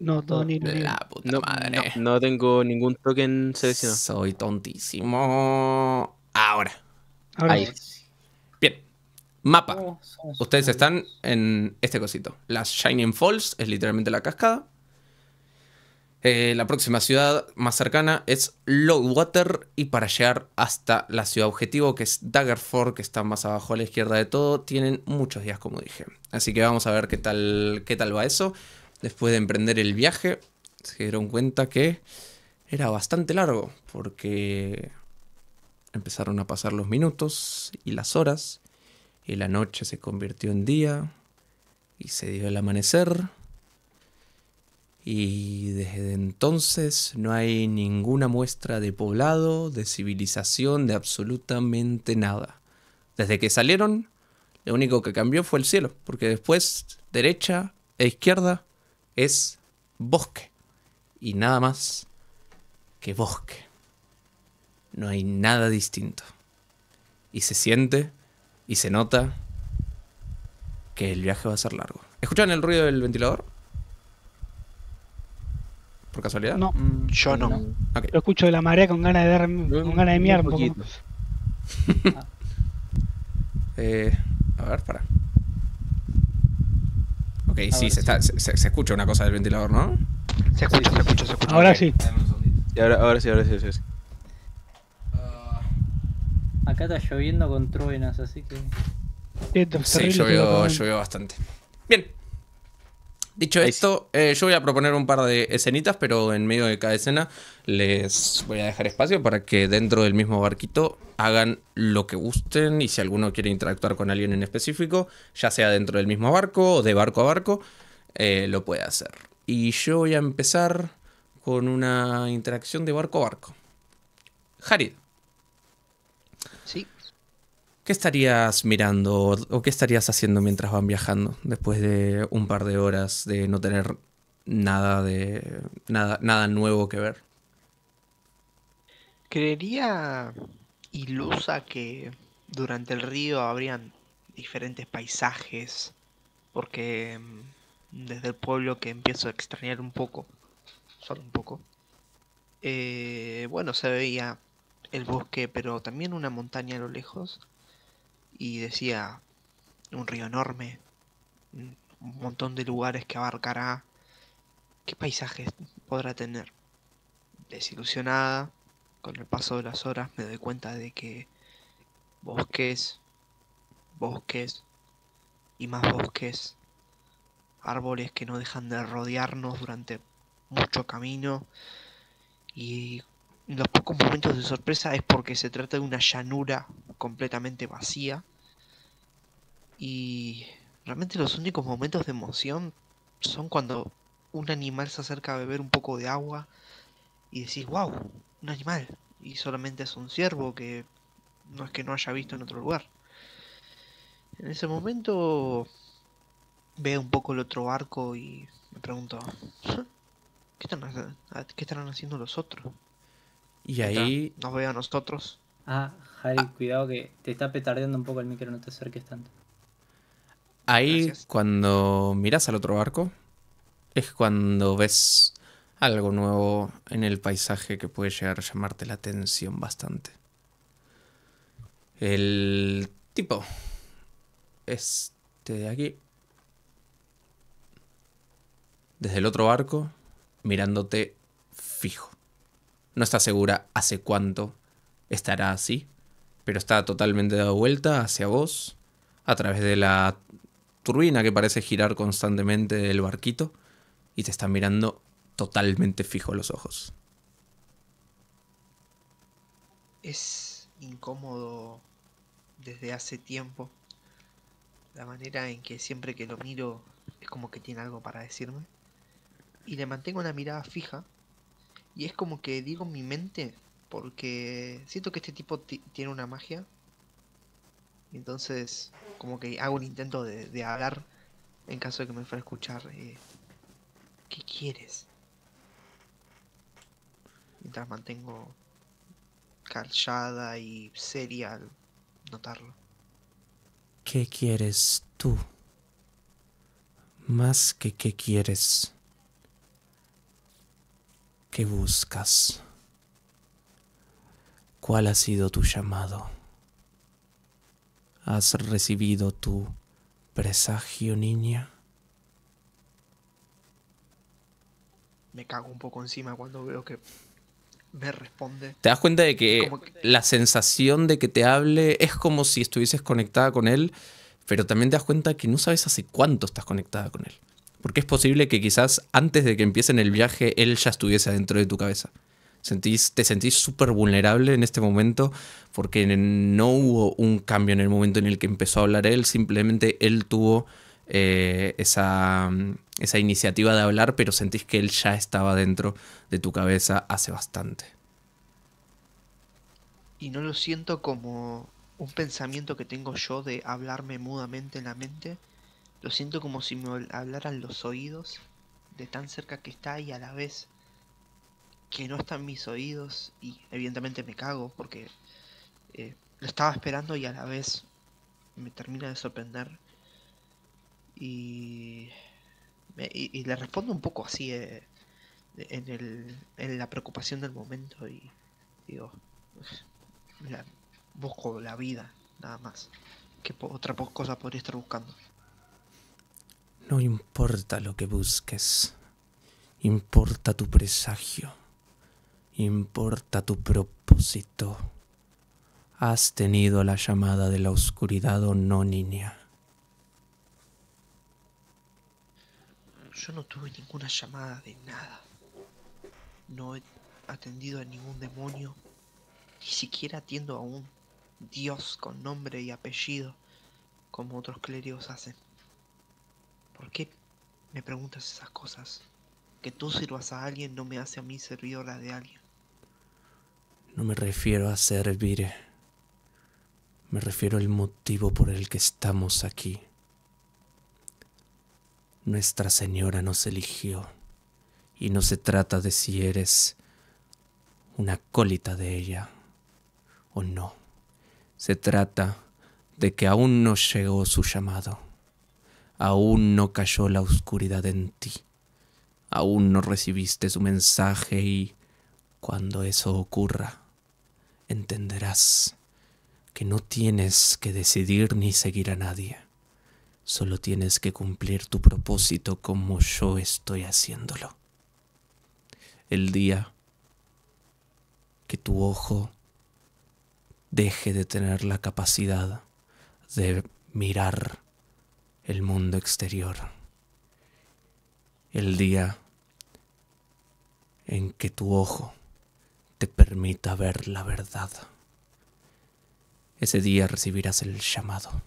No, todo ni. La no, madre. No, tengo ningún token seleccionado. Soy tontísimo. Ahora. Ahora. Ahí. Mapa. Oh, Ustedes están en este cosito. Las Shining Falls es literalmente la cascada. Eh, la próxima ciudad más cercana es Water y para llegar hasta la ciudad objetivo que es Daggerford, que está más abajo a la izquierda de todo, tienen muchos días como dije. Así que vamos a ver qué tal, qué tal va eso. Después de emprender el viaje, se dieron cuenta que era bastante largo porque empezaron a pasar los minutos y las horas y la noche se convirtió en día y se dio el amanecer. Y desde entonces no hay ninguna muestra de poblado, de civilización, de absolutamente nada. Desde que salieron, lo único que cambió fue el cielo, porque después derecha e izquierda es bosque. Y nada más que bosque. No hay nada distinto. Y se siente y se nota que el viaje va a ser largo. ¿Escuchan el ruido del ventilador? ¿Por casualidad? No, mm, yo no. Lo escucho de la marea con ganas de, dar, de un poquito. Eh, a ver, para. Ok, sí, se, escucha una cosa del ventilador, ¿no? Se escucha, se escucha, se escucha. Ahora sí. ahora, ahora sí, ahora sí, ahora sí. Acá está lloviendo con truenas, así que. Sí, llovió, bastante. Bien. Dicho esto, eh, yo voy a proponer un par de escenitas, pero en medio de cada escena les voy a dejar espacio para que dentro del mismo barquito hagan lo que gusten y si alguno quiere interactuar con alguien en específico, ya sea dentro del mismo barco o de barco a barco, eh, lo puede hacer. Y yo voy a empezar con una interacción de barco a barco. Harid. ¿Qué estarías mirando o qué estarías haciendo mientras van viajando después de un par de horas de no tener nada de nada, nada nuevo que ver? Creería ilusa que durante el río habrían diferentes paisajes porque mm, desde el pueblo que empiezo a extrañar un poco, solo un poco. Eh, bueno, se veía el bosque, pero también una montaña a lo lejos y decía un río enorme, un montón de lugares que abarcará, qué paisajes podrá tener. Desilusionada, con el paso de las horas me doy cuenta de que bosques, bosques y más bosques, árboles que no dejan de rodearnos durante mucho camino y los pocos momentos de sorpresa es porque se trata de una llanura completamente vacía. Y realmente los únicos momentos de emoción son cuando un animal se acerca a beber un poco de agua y decís, wow, un animal. Y solamente es un ciervo que no es que no haya visto en otro lugar. En ese momento veo un poco el otro barco y me pregunto, ¿qué qué estarán haciendo los otros? Y ahí. Nos ve a nosotros. Ah, Harry, ah. cuidado que te está petardeando un poco el micro, no te acerques tanto. Ahí, cuando miras al otro barco, es cuando ves algo nuevo en el paisaje que puede llegar a llamarte la atención bastante. El tipo. Este de aquí. Desde el otro barco, mirándote fijo. No está segura hace cuánto estará así, pero está totalmente dado vuelta hacia vos, a través de la turbina que parece girar constantemente del barquito, y te está mirando totalmente fijo los ojos. Es incómodo desde hace tiempo. La manera en que siempre que lo miro es como que tiene algo para decirme. Y le mantengo una mirada fija y es como que digo mi mente, porque siento que este tipo tiene una magia. Entonces, como que hago un intento de, hablar en caso de que me fuera a escuchar. Eh, ¿Qué quieres? Mientras mantengo callada y seria al notarlo. ¿Qué quieres tú? Más que qué quieres. ¿Qué buscas? ¿Cuál ha sido tu llamado? ¿Has recibido tu presagio, niña? Me cago un poco encima cuando veo que me responde. ¿Te das cuenta de que, la sensación de que te hable es como si estuvieses conectada con él, pero también te das cuenta que no sabes hace cuánto estás conectada con él? porque es posible que quizás antes de que empiecen el viaje él ya estuviese dentro de tu cabeza. Sentís, te sentís súper vulnerable en este momento porque no hubo un cambio en el momento en el que empezó a hablar él, simplemente él tuvo eh, esa, esa iniciativa de hablar, pero sentís que él ya estaba dentro de tu cabeza hace bastante. Y no lo siento como un pensamiento que tengo yo de hablarme mudamente en la mente, lo siento como si me hablaran los oídos de tan cerca que está y a la vez que no están mis oídos y evidentemente me cago porque eh, lo estaba esperando y a la vez me termina de sorprender. Y, me, y, le respondo un poco así eh, en, el, en la preocupación del momento y digo, busco la vida, nada más. que otra cosa podría estar buscando? No importa lo que busques, importa tu presagio, importa tu propósito. Has tenido la llamada de la oscuridad o oh no, niña. Yo no tuve ninguna llamada de nada. No he atendido a ningún demonio. Ni siquiera atiendo a un dios con nombre y apellido, como otros clérigos hacen. ¿Por qué me preguntas esas cosas? Que tú sirvas a alguien no me hace a mí servidora de alguien. No me refiero a servir. Me refiero al motivo por el que estamos aquí. Nuestra Señora nos eligió. Y no se trata de si eres una acólita de ella o no. Se trata de que aún no llegó su llamado aún no cayó la oscuridad en ti, aún no recibiste su mensaje y cuando eso ocurra, entenderás que no tienes que decidir ni seguir a nadie, solo tienes que cumplir tu propósito como yo estoy haciéndolo. El día que tu ojo deje de tener la capacidad de mirar el mundo exterior. El día en que tu ojo te permita ver la verdad. Ese día recibirás el llamado.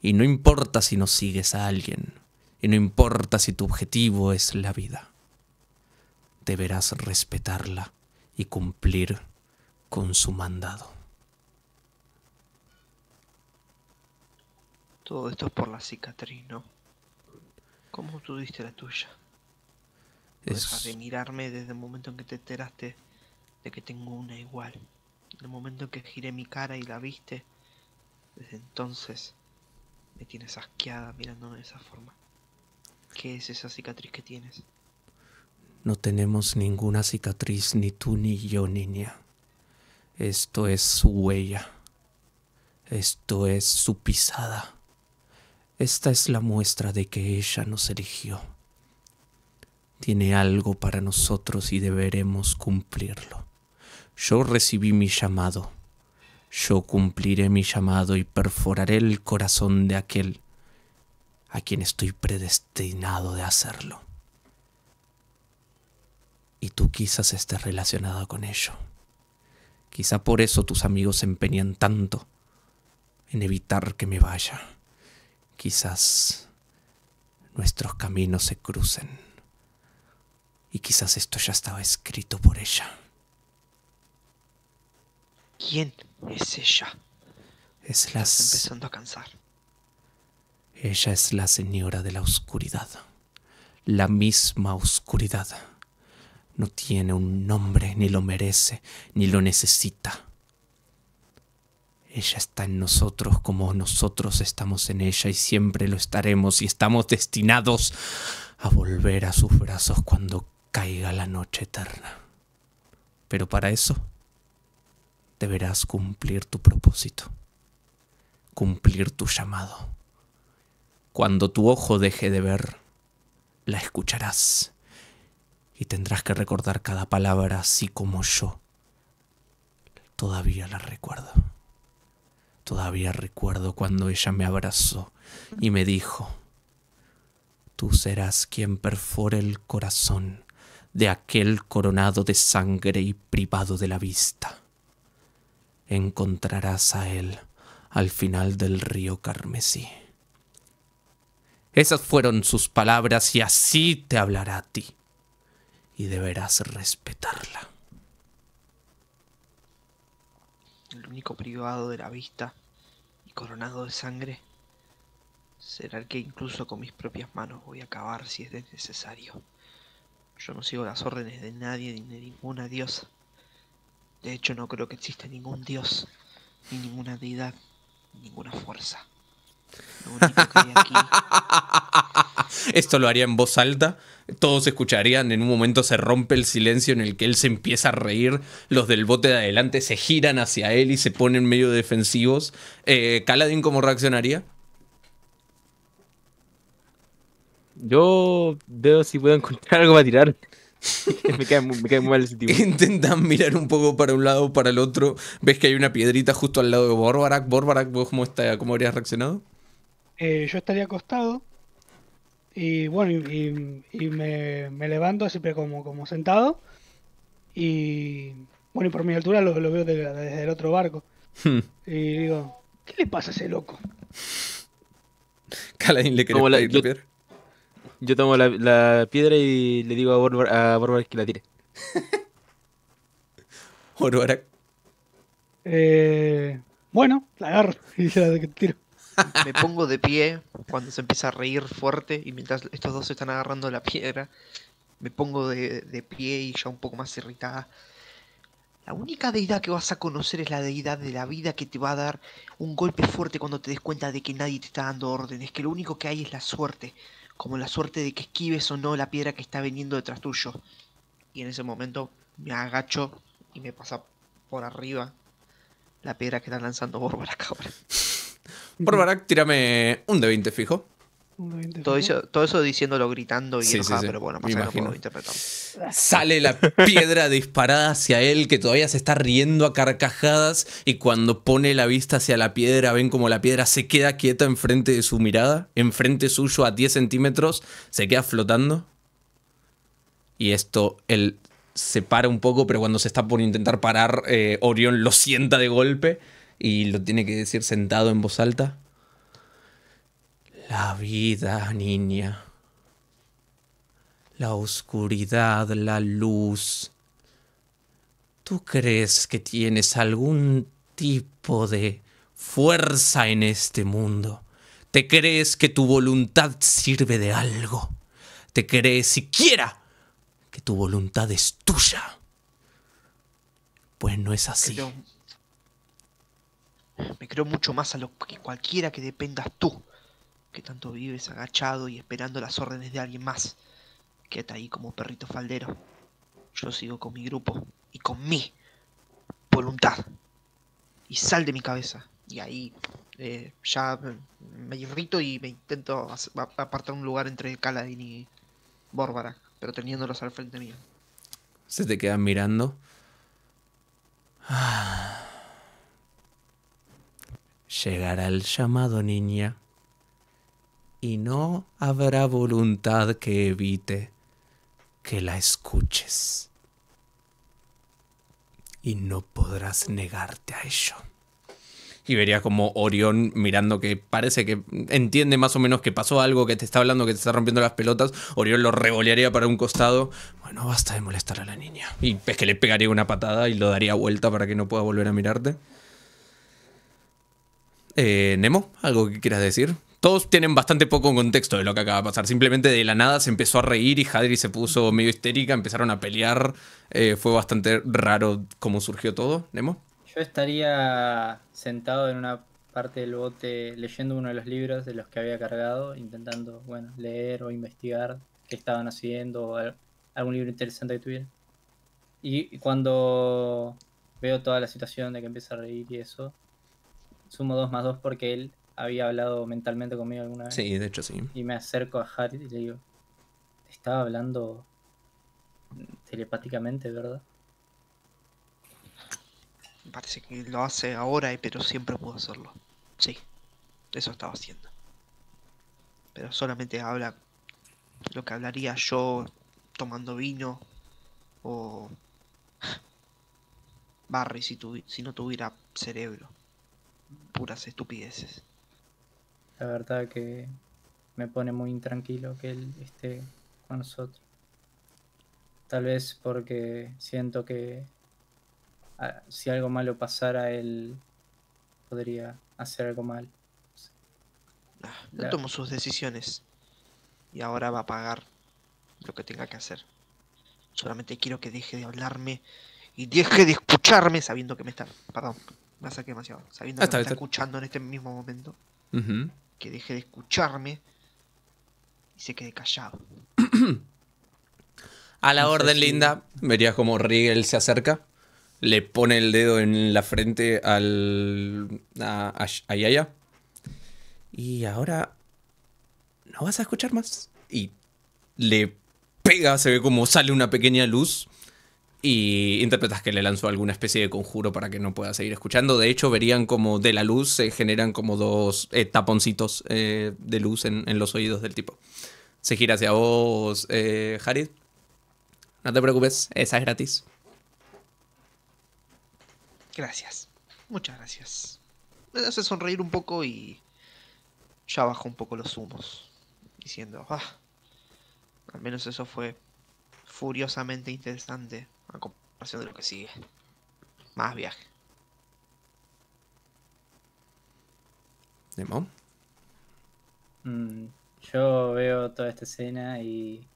Y no importa si no sigues a alguien, y no importa si tu objetivo es la vida, deberás respetarla y cumplir con su mandado. Todo esto es por la cicatriz, ¿no? ¿Cómo tuviste la tuya? de mirarme desde el momento en que te enteraste de que tengo una igual. Desde el momento en que giré mi cara y la viste, desde entonces me tienes asqueada mirándome de esa forma. ¿Qué es esa cicatriz que tienes? No tenemos ninguna cicatriz, ni tú ni yo, niña. Esto es su huella. Esto es su pisada. Esta es la muestra de que ella nos eligió. Tiene algo para nosotros y deberemos cumplirlo. Yo recibí mi llamado. Yo cumpliré mi llamado y perforaré el corazón de aquel a quien estoy predestinado de hacerlo. Y tú quizás estés relacionado con ello. Quizá por eso tus amigos se empeñan tanto en evitar que me vaya quizás nuestros caminos se crucen. Y quizás esto ya estaba escrito por ella. ¿Quién es ella? Es la. empezando a cansar. Ella es la señora de la oscuridad. La misma oscuridad. No tiene un nombre, ni lo merece, ni lo necesita. Ella está en nosotros como nosotros estamos en ella y siempre lo estaremos y estamos destinados a volver a sus brazos cuando caiga la noche eterna. Pero para eso deberás cumplir tu propósito, cumplir tu llamado. Cuando tu ojo deje de ver, la escucharás y tendrás que recordar cada palabra así como yo todavía la recuerdo. Todavía recuerdo cuando ella me abrazó y me dijo, tú serás quien perfore el corazón de aquel coronado de sangre y privado de la vista. Encontrarás a él al final del río carmesí. Esas fueron sus palabras y así te hablará a ti. Y deberás respetarla. el único privado de la vista y coronado de sangre, será el que incluso con mis propias manos voy a acabar si es necesario. Yo no sigo las órdenes de nadie ni de ninguna diosa. De hecho, no creo que exista ningún dios, ni ninguna deidad, ninguna fuerza. Esto lo haría en voz alta. Todos escucharían, en un momento se rompe el silencio en el que él se empieza a reír, los del bote de adelante se giran hacia él y se ponen medio defensivos. ¿Caladín eh, cómo reaccionaría? Yo veo si puedo encontrar algo para tirar. me, cae, me mal Intentan mirar un poco para un lado, para el otro. Ves que hay una piedrita justo al lado de Borbarak. Borbarak, ¿vos cómo, está, cómo habrías reaccionado? Eh, yo estaría acostado y bueno, y, me, levanto siempre como, como sentado y bueno, y por mi altura lo, lo veo desde, el otro barco. Hmm. Y digo, ¿qué le pasa a ese loco? Caladín le quería yo, yo, tomo la, piedra y le digo a Borbarak que la tire. Borbarak. Eh, bueno, la agarro y se la tiro. Me pongo de pie cuando se empieza a reír fuerte y mientras estos dos están agarrando la piedra, me pongo de, de pie y ya un poco más irritada. La única deidad que vas a conocer es la deidad de la vida que te va a dar un golpe fuerte cuando te des cuenta de que nadie te está dando órdenes, que lo único que hay es la suerte, como la suerte de que esquives o no la piedra que está viniendo detrás tuyo. Y en ese momento me agacho y me pasa por arriba la piedra que está lanzando la Cabra. Por Barak, tírame un de 20 fijo. Todo eso, diciéndolo gritando y enojado, pero bueno, más no Sale la piedra disparada hacia él, que todavía se está riendo a carcajadas, y cuando pone la vista hacia la piedra, ven como la piedra se queda quieta enfrente de su mirada, enfrente suyo a 10 centímetros, se queda flotando. Y esto, él se para un poco, pero cuando se está por intentar parar, eh, Orión lo sienta de golpe y lo tiene que decir sentado en voz alta. La vida, niña. La oscuridad, la luz. ¿Tú crees que tienes algún tipo de fuerza en este mundo? ¿Te crees que tu voluntad sirve de algo? ¿Te crees siquiera que tu voluntad es tuya? Pues no es así. Me creo mucho más a lo que cualquiera que dependas tú, que tanto vives agachado y esperando las órdenes de alguien más. Quédate ahí como perrito faldero. Yo sigo con mi grupo y con mi voluntad. Y sal de mi cabeza. Y ahí eh, ya me irrito y me intento apartar un lugar entre Caladín y Bórbara pero teniéndolos al frente mío. Se te quedan mirando. Ah. Llegará el llamado, niña, y no habrá voluntad que evite que la escuches. Y no podrás negarte a ello. Y vería como Orión mirando que parece que entiende más o menos que pasó algo, que te está hablando, que te está rompiendo las pelotas. Orión lo revolearía para un costado. Bueno, basta de molestar a la niña. Y es que le pegaría una patada y lo daría vuelta para que no pueda volver a mirarte. Eh, Nemo, ¿algo que quieras decir? Todos tienen bastante poco contexto de lo que acaba de pasar. Simplemente de la nada se empezó a reír y Hadri se puso medio histérica, empezaron a pelear. Eh, fue bastante raro cómo surgió todo, Nemo. Yo estaría sentado en una parte del bote leyendo uno de los libros de los que había cargado, intentando, bueno, leer o investigar qué estaban haciendo algún libro interesante que tuviera. Y cuando veo toda la situación de que empieza a reír y eso, sumo 2 más 2 porque él había hablado mentalmente conmigo alguna vez. Sí, de hecho sí. Y me acerco a Harry y le digo, te estaba hablando telepáticamente, ¿verdad? Parece que lo hace ahora, eh, pero siempre pudo hacerlo. Sí, eso estaba haciendo. Pero solamente habla lo que hablaría yo tomando vino o Barry si, si no tuviera cerebro puras estupideces. La verdad que me pone muy intranquilo que él esté con nosotros. Tal vez porque siento que ah, si algo malo pasara, él podría hacer algo mal. Ah, no, tomo sus decisiones y ahora va a pagar lo que tenga que hacer. Solamente quiero que deje de hablarme y deje de escucharme sabiendo que me está... Perdón me saqué demasiado. Sabiendo ah, que está, está, escuchando en este mismo momento. Que deje de escucharme y se quede callado. a la orden, linda. Verías como Riegel se acerca. Le pone el dedo en la frente al. a, a Yaya. Y ahora. No vas a escuchar más. Y le pega, se ve como sale una pequeña luz y interpretas que le lanzó alguna especie de conjuro para que no pueda seguir escuchando. De hecho, verían como de la luz se generan como dos eh, taponcitos eh, de luz en, los oídos del tipo. Se gira hacia vos, eh, Harid. No te preocupes, esa es gratis. Gracias, muchas gracias. Me hace sonreír un poco y ya bajo un poco los humos, diciendo, ah, al menos eso fue furiosamente interesante a comparación de lo que sigue. Más viaje. ¿Nemo? Mm, yo veo toda esta escena y.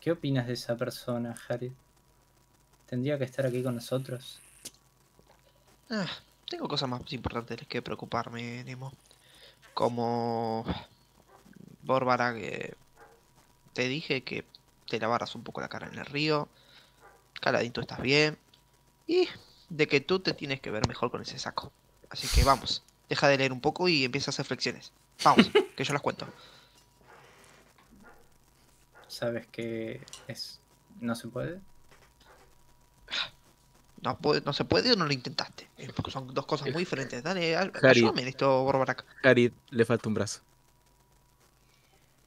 ¿Qué opinas de esa persona, Harry? ¿Tendría que estar aquí con nosotros? Ah, tengo cosas más importantes que preocuparme, Nemo. Como. Bárbara, que. Te dije que te lavaras un poco la cara en el río, caladito estás bien, y de que tú te tienes que ver mejor con ese saco. Así que vamos, deja de leer un poco y empieza a hacer flexiones. Vamos, que yo las cuento. ¿Sabes que es... no se puede? No, no, se puede o no lo intentaste. son dos cosas muy diferentes. Dale, ayúdame esto, le falta un brazo.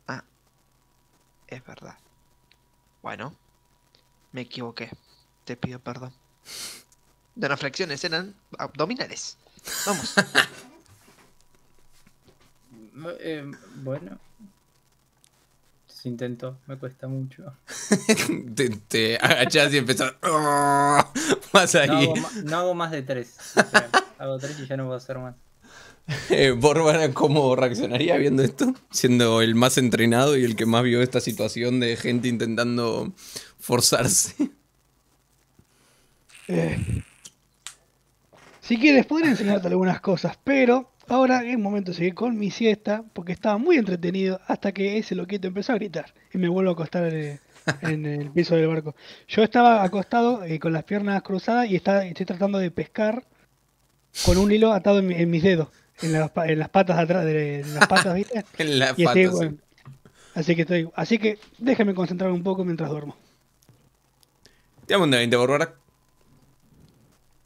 Ah, es verdad. Bueno, me equivoqué. Te pido perdón. De las flexiones eran abdominales. Vamos. Eh, bueno. se intento, me cuesta mucho. te, y empezas. más ahí. No hago, más de tres. hago tres y ya no puedo hacer más. Eh, Borbara, ¿cómo reaccionaría viendo esto? Siendo el más entrenado y el que más vio esta situación de gente intentando forzarse. Eh. Si quieres, podría enseñarte algunas cosas, pero ahora es momento de seguir con mi siesta porque estaba muy entretenido hasta que ese loquito empezó a gritar y me vuelvo a acostar en, el piso del barco. Yo estaba acostado eh, con las piernas cruzadas y estoy tratando de pescar con un hilo atado en mis dedos en, las, patas de atrás, de, las patas, ¿viste? en las patas. así que estoy. Así que déjame concentrarme un poco mientras duermo. Te un de 20 A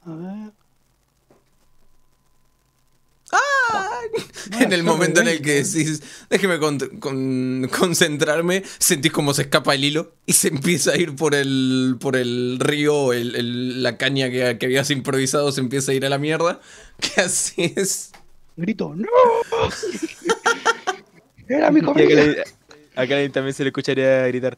ver. Ah, en el momento en el que decís, déjeme concentrarme, sentís como se escapa el hilo y se empieza a ir por el, por el río, el, la caña que, que habías improvisado se empieza a ir a la mierda. así es grito, ¡No! ¡Era mi comida! A también se le escucharía gritar,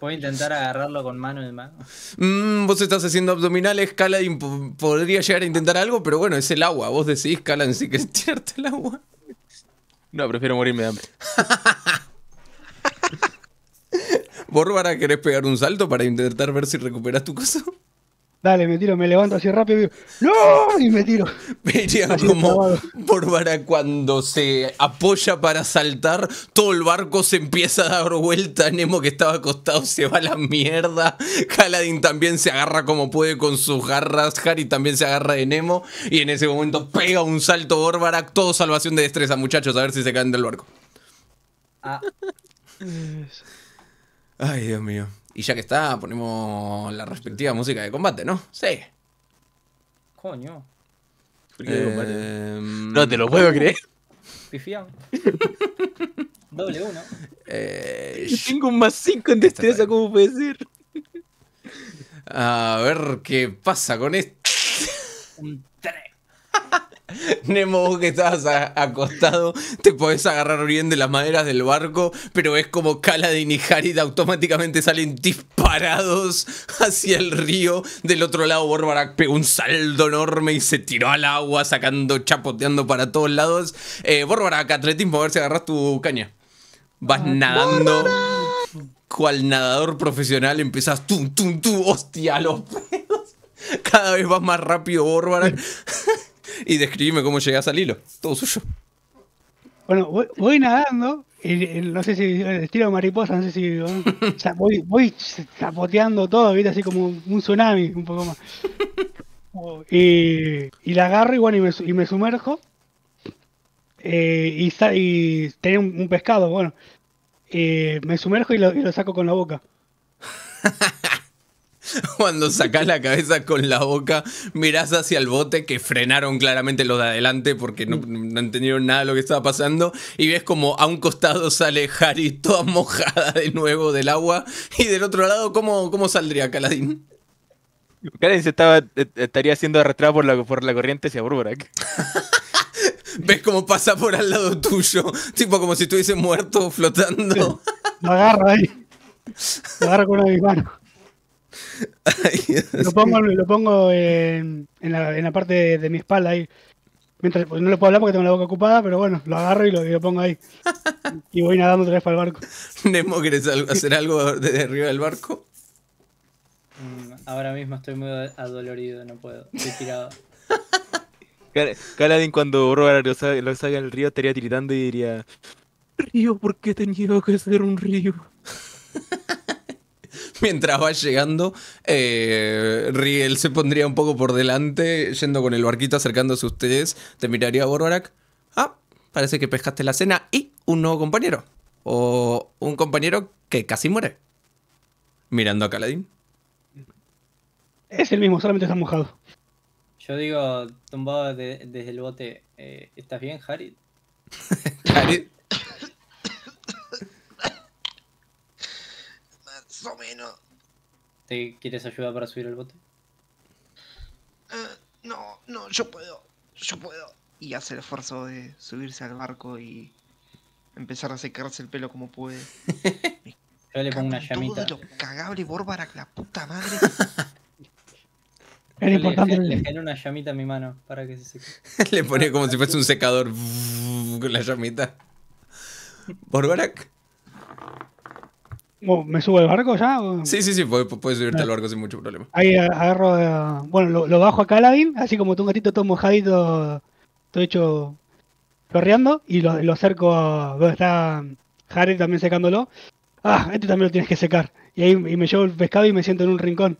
Voy a intentar agarrarlo con mano y mano. Mm, vos estás haciendo abdominales, Kaladin. podría llegar a intentar algo, pero bueno, es el agua. Vos decís, Cala, sí que es cierto el agua. No, prefiero morirme de hambre. Borbara, querés pegar un salto para intentar ver si recuperas tu coso? Dale, me tiro, me levanto así rápido y ¡No! Y me tiro. Vería como Bárbara cuando se apoya para saltar, todo el barco se empieza a dar vuelta. Nemo que estaba acostado se va a la mierda. Kaladin también se agarra como puede con sus garras. Harry también se agarra de Nemo. Y en ese momento pega un salto Bárbara. Todo salvación de destreza, muchachos. A ver si se caen del barco. Ah. Ay, Dios mío. Y ya que está, ponemos la respectiva música de combate, ¿no? Sí. Coño. Em, no te lo puedo creer. Pifiado. Doble uno. Eh, tengo un más 5 en destreza, ¿cómo puede ser? A ver qué pasa con esto. Un 3. Nemo, vos que estabas acostado, te podés agarrar bien de las maderas del barco, pero es como Caladin y Harid automáticamente salen disparados hacia el río. Del otro lado, Borbarak pegó un saldo enorme y se tiró al agua, sacando, chapoteando para todos lados. Eh, Borbarak, atletismo, a ver si agarras tu caña. Vas nadando. Cual nadador profesional empezás, tum, tum, tum, hostia, los pedos. Cada vez vas más rápido, Borbarak. y describime cómo llegás al hilo. Todo suyo. Bueno, voy, nadando, no sé si el estilo mariposa, no sé si. voy, voy zapoteando todo, ¿viste? Así como un tsunami, un poco más. Y, la agarro y, y, me, sumerjo. Eh, y, y tenía un, pescado, bueno. Eh, me sumerjo y lo, y lo saco con la boca. Cuando sacás la cabeza con la boca, mirás hacia el bote que frenaron claramente los de adelante porque no, entendieron nada de lo que estaba pasando. Y ves como a un costado sale Harry toda mojada de nuevo del agua. Y del otro lado, ¿cómo, cómo saldría Caladín? Caladín se estaba, eh, estaría siendo arrastrado por la, por la corriente hacia Burbarak. ves cómo pasa por al lado tuyo, tipo como si estuviese muerto flotando. Lo agarro ahí. Lo agarro con una de mis lo pongo, en, la, parte de, mi espalda ahí. Mientras, pues, no lo puedo hablar porque tengo la boca ocupada, pero bueno, lo agarro y lo, pongo ahí. Y voy nadando otra vez para el barco. Nemo, ¿quieres hacer algo desde arriba del barco? Mm, ahora mismo estoy muy adolorido, no puedo. Estoy tirado. Galadín cuando Robert lo salga, lo río estaría tiritando y diría... Río, ¿por qué tenido que ser un río? mientras va llegando, eh, Riel se pondría un poco por delante, yendo con el barquito acercándose a ustedes, te miraría a Borbarak. Ah, parece que pescaste la cena y un nuevo compañero. O un compañero que casi muere. Mirando a Caladín. Es el mismo, solamente está mojado. Yo digo, tumbado desde el bote, eh, ¿estás bien, Harid? Harid menos. ¿Te quieres ayuda para subir el bote? Eh, no, no, yo puedo. Yo puedo. Y hace el esfuerzo de subirse al barco y empezar a secarse el pelo como puede. yo le pongo una llamita. cagable la puta madre. Le, le, una llamita mi mano para que se seque. le pone como si fuese un secador con la llamita. Borbarak. ¿Me subo al barco ya? Sí, sí, sí, puedes, subirte al ah. barco sin mucho problema. Ahí agarro, eh, bueno, lo, bajo bajo a Lavin, así como tu un gatito todo mojadito, todo hecho floreando y lo, lo acerco a donde está Harry también secándolo. Ah, este también lo tienes que secar. Y ahí y me llevo el pescado y me siento en un rincón.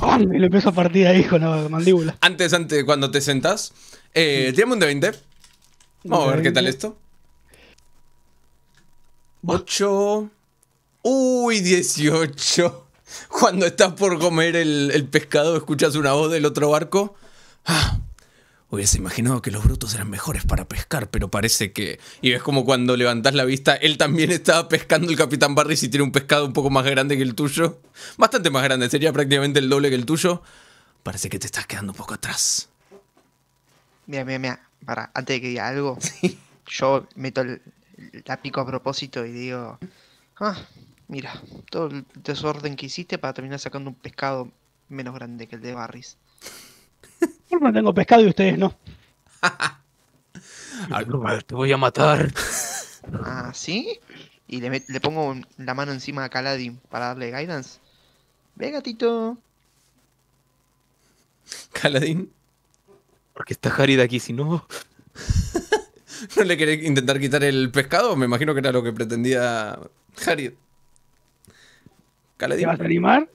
¡Oh! Y lo empiezo a partir ahí con la mandíbula. Antes, antes, cuando te sentas, eh, un de 20. Vamos a ver qué tal esto. 8. Uy, 18. Cuando estás por comer el, pescado, escuchas una voz del otro barco. Ah, hubiese imaginado que los brutos eran mejores para pescar, pero parece que... Y ves como cuando levantás la vista, él también estaba pescando el Capitán Barry, si tiene un pescado un poco más grande que el tuyo. Bastante más grande, sería prácticamente el doble que el tuyo. Parece que te estás quedando un poco atrás. Mira, mira, mira, para, antes de que diga algo, yo meto el, la pico a propósito y digo, ah, Mira, todo el desorden que hiciste para terminar sacando un pescado menos grande que el de Barris. Yo no tengo pescado y ustedes no. te voy a matar. Ah, ¿sí? Y le, pongo la mano encima a Caladin para darle guidance. Ve, gatito. ¿Por qué está Harid aquí, si no. ¿No le querés intentar quitar el pescado? Me imagino que era lo que pretendía Harid. ¿Te vas a animar?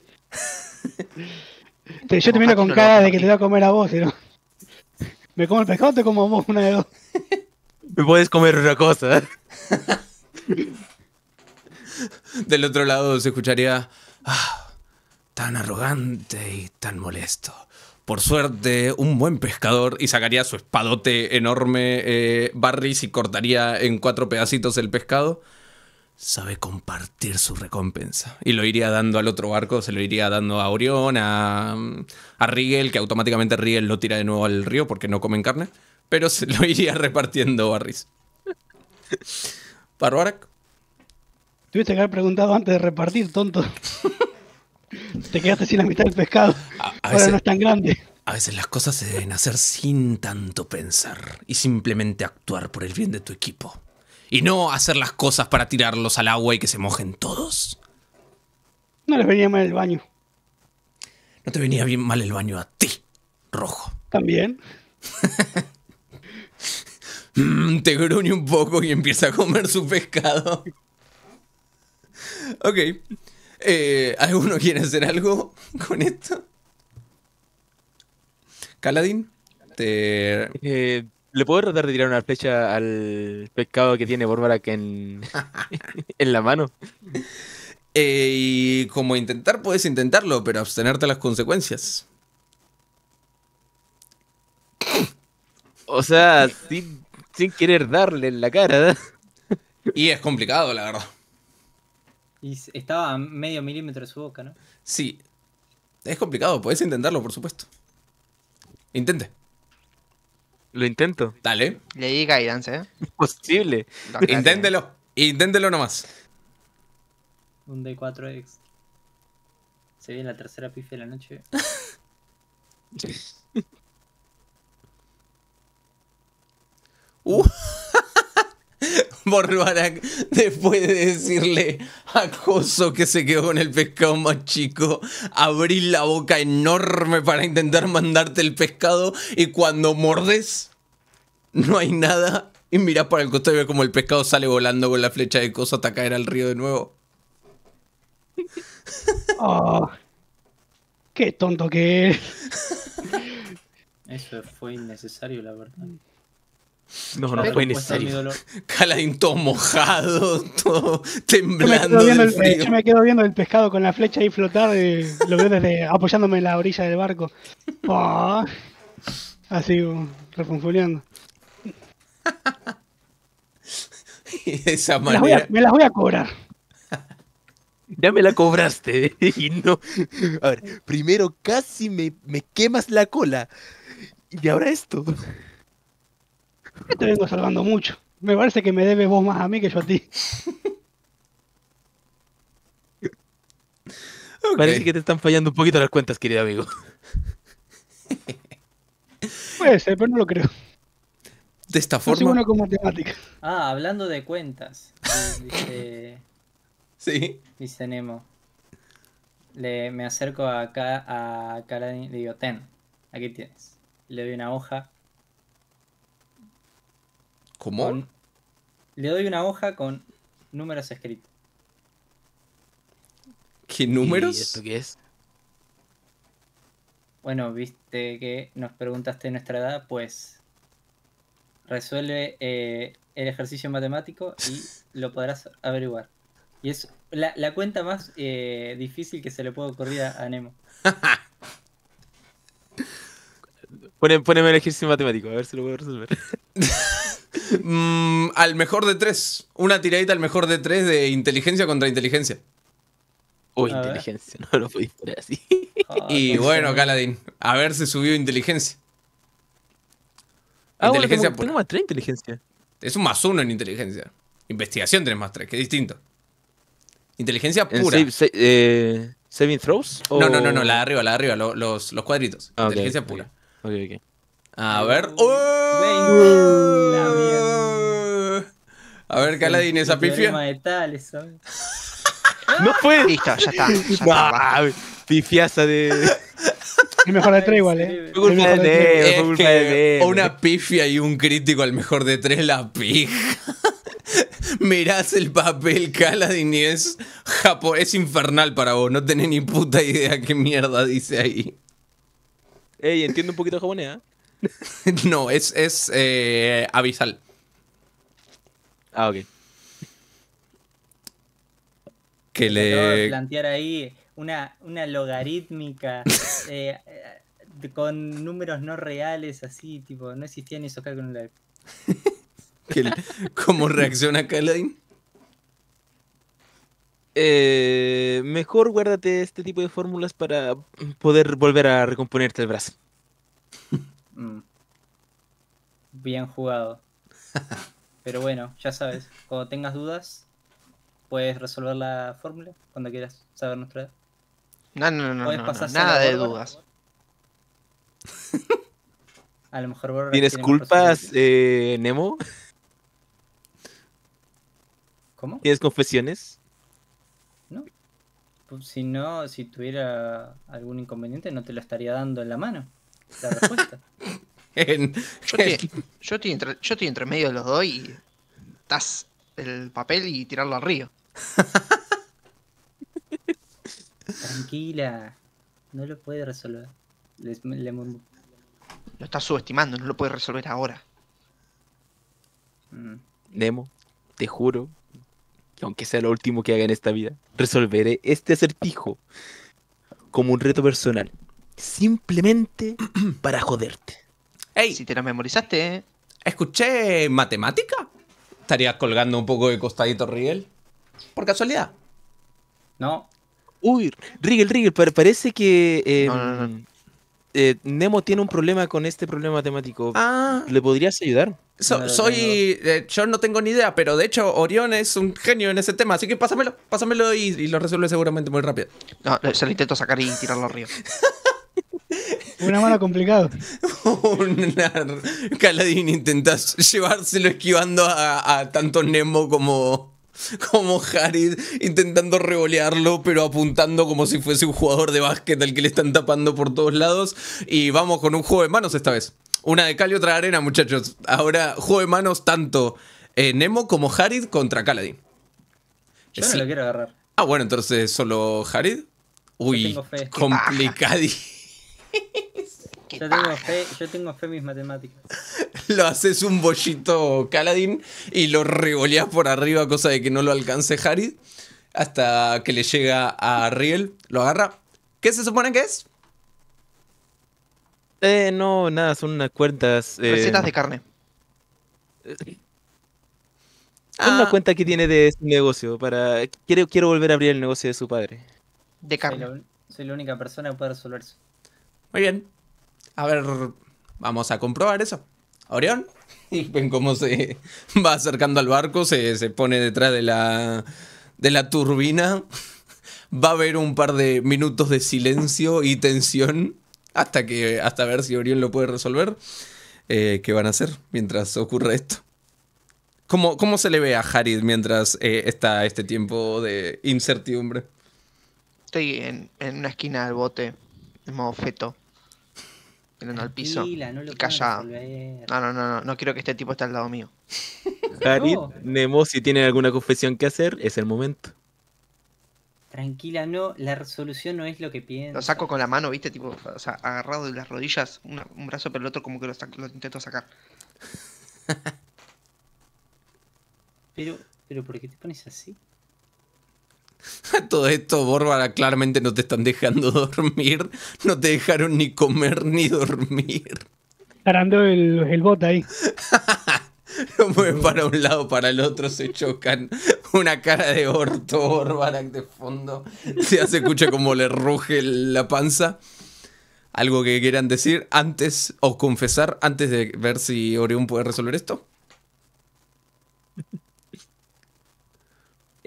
yo te miro con cara de que te voy a comer a vos, ¿no? ¿Me como el pescado o te como a vos una de dos? Me puedes comer una cosa. Del otro lado se escucharía. Ah, tan arrogante y tan molesto. Por suerte, un buen pescador y sacaría su espadote enorme, eh, Barris, y cortaría en cuatro pedacitos el pescado sabe compartir su recompensa. Y lo iría dando al otro barco, se lo iría dando a Orión, a, a Riegel, que automáticamente Riegel lo tira de nuevo al río porque no comen carne, pero se lo iría repartiendo Barris. Riz. ¿Barbarak? Tuviste que haber preguntado antes de repartir, tonto. Te quedaste sin la mitad del pescado. Ahora no es tan grande. A veces las cosas se deben hacer sin tanto pensar y simplemente actuar por el bien de tu equipo y no hacer las cosas para tirarlos al agua y que se mojen todos. No les venía mal el baño. No te venía bien mal el baño a ti, rojo. También. Mm, te gruñe un poco y empieza a comer su pescado. ok. Eh, ¿Alguno quiere hacer algo con esto? ¿Caladín? Te... Eh, ¿Le puedo tratar de tirar una flecha al pescado que tiene Borbarak en, en la mano? Eh, y como intentar, puedes intentarlo, pero abstenerte las consecuencias. O sea, sin, querer darle en la cara. Y es complicado, la verdad. Y estaba a medio milímetro de su boca, ¿no? Sí. Es complicado, puedes intentarlo, por supuesto. Intente. Lo intento. Dale. Le di guidance, ¿eh? Imposible. inténtelo. Inténtelo nomás. Un D4X. Se viene la tercera pife de la noche. uh. Borbarak, después de decirle a Coso que se quedó con el pescado más chico, abrí la boca enorme para intentar mandarte el pescado y cuando mordes no hay nada y mirás para el costado y ves como el pescado sale volando con la flecha de Coso hasta caer al río de nuevo. Ah, qué tonto que es. Eso fue innecesario, la verdad. No, no fue necesario. Caladín todo mojado, todo temblando. Yo me, quedo viendo el pescado con la flecha ahí flotar, lo veo desde apoyándome en la orilla del barco. Ah. así, refunfuleando. esa manera. Me la voy a cobrar. Ya me la cobraste. no. primero casi me quemas la cola. Y ahora esto. Yo te vengo salvando mucho. Me parece que me debes vos más a mí que yo a ti. Parece que te están fallando un poquito las cuentas, querido amigo. Puede ser, pero no lo creo. De esta forma. Ah, hablando de cuentas. Dice. sí. Dice Nemo. me acerco acá a Karadin y le digo, ten, aquí tienes. Le doy una hoja le doy una hoja con números escritos. ¿Qué números? ¿Y esto qué es? Bueno, viste que nos preguntaste nuestra edad, pues resuelve eh, el ejercicio matemático y lo podrás averiguar. Y es la, cuenta más eh, difícil que se le puede ocurrir a, Nemo. poneme el ejercicio matemático, a ver si lo puedo resolver. Mm, al mejor de tres. Una tiradita al mejor de tres de inteligencia contra inteligencia. O inteligencia, no lo pudiste poner así. Ah, y bueno, Caladín, a ver si subió inteligencia. Ah, inteligencia bueno, tengo más tres inteligencia. Es un más uno en inteligencia. Investigación tenés más tres, que es distinto. Inteligencia pura. Eh, ¿Saving throws? No, no, no, no, la de arriba, la de arriba, los, los cuadritos. Ah, inteligencia pura. Ok, okay. A ver. ¡Oh! A ver, Caladín, esa pifia. no fue. Listo, ya está. Ya Pifiaza de. El mejor de tres igual, eh. Es una pifia y un crítico al mejor de tres, la pija. Mirás el papel, Caladín, y es, es infernal para vos. No tenés ni puta idea qué mierda dice ahí. Ey, entiendo un poquito japonés, ¿eh? no, es, es eh, abisal. Ah, ok. Que le. plantear ahí una, una logarítmica eh, eh, con números no reales, así, tipo, no existían esos cálculos live. ¿Cómo reacciona Kalain? mejor guárdate este tipo de fórmulas para poder volver a recomponerte el brazo. Bien jugado. Pero bueno, ya sabes, cuando tengas dudas, puedes resolver la fórmula cuando quieras saber nuestra edad. No, no, no, no, nada de dudas. A lo mejor ¿Tienes culpas, eh, Nemo? ¿Cómo? ¿Tienes confesiones? No. Pues, si no, si tuviera algún inconveniente, no te lo estaría dando en la mano. La respuesta. yo, estoy, entre, medio de los dos y das el papel y tirarlo al río. Tranquila, no lo puede resolver. Lo estás subestimando, no lo puede resolver ahora. Mm. Nemo, te juro que aunque sea lo último que haga en esta vida, resolveré este acertijo como un reto personal. Simplemente para joderte si te la memorizaste, ¿eh? ¿Escuché matemática? ¿Estarías colgando un poco de costadito, Rigel? ¿Por casualidad? No. Uy, Rigel, Rigel, parece que... Em, eh, Nemo tiene un problema con este problema matemático. Ah. ¿Le podrías ayudar? soy. Eh, yo no tengo ni idea, pero de hecho, Orión es un genio en ese tema, así que pásamelo, pásamelo y, lo resuelve seguramente muy rápido. No, se lo intento sacar y tirarlo arriba. Una mano complicado. Una... Caladín intentas llevárselo esquivando a, tanto Nemo como como Harid intentando revolearlo, pero apuntando como si fuese un jugador de básquet al que le están tapando por todos lados. Y vamos con un juego de manos esta vez. Una de cal y otra de arena, muchachos. Ahora, juego de manos tanto eh, Nemo como Harid contra Caladín. Yo lo quiero agarrar. Ah, bueno, entonces solo Harid. Uy, complicadísimo. Yo tengo, fe, yo tengo, fe, en mis matemáticas. Lo haces un bollito Caladín y lo revoleas por arriba, cosa de que no lo alcance Harry, Hasta que le llega a Riel, lo agarra. ¿Qué se supone que es? Eh, no, nada, son unas cuentas. Eh, Recetas de carne. Eh, ah. Una cuenta que tiene de su negocio para. Quiero, quiero volver a abrir el negocio de su padre. De carne. Soy, soy la única persona que puede resolver eso. Muy bien. A ver, vamos a comprobar eso. Orión. Y ven cómo se va acercando al barco, se, pone detrás de la, de la turbina. Va a haber un par de minutos de silencio y tensión hasta, que, hasta ver si Orión lo puede resolver. Eh, ¿Qué van a hacer mientras ocurre esto? ¿Cómo, cómo se le ve a Harid mientras eh, está este tiempo de incertidumbre? Estoy en, en una esquina del bote en modo feto. Mirando al piso. No callado. No, no, no, no, quiero que este tipo esté al lado mío. Nemo, si tienen alguna confesión que hacer, es el momento. Tranquila, no, la resolución no es lo que piensas. Lo saco con la mano, viste, tipo, o sea, agarrado de las rodillas, un, brazo pero el otro como que lo, lo intento sacar. pero, pero, ¿por qué te pones así? Todo esto, Bórbara, claramente no te están dejando dormir. No te dejaron ni comer ni dormir. Parando el, el bote ahí. Lo mueven para un lado, para el otro, se chocan. Una cara de orto, Bórbara, de fondo. Se hace escucha como le ruge la panza. ¿Algo que quieran decir antes o confesar antes de ver si Orión puede resolver esto?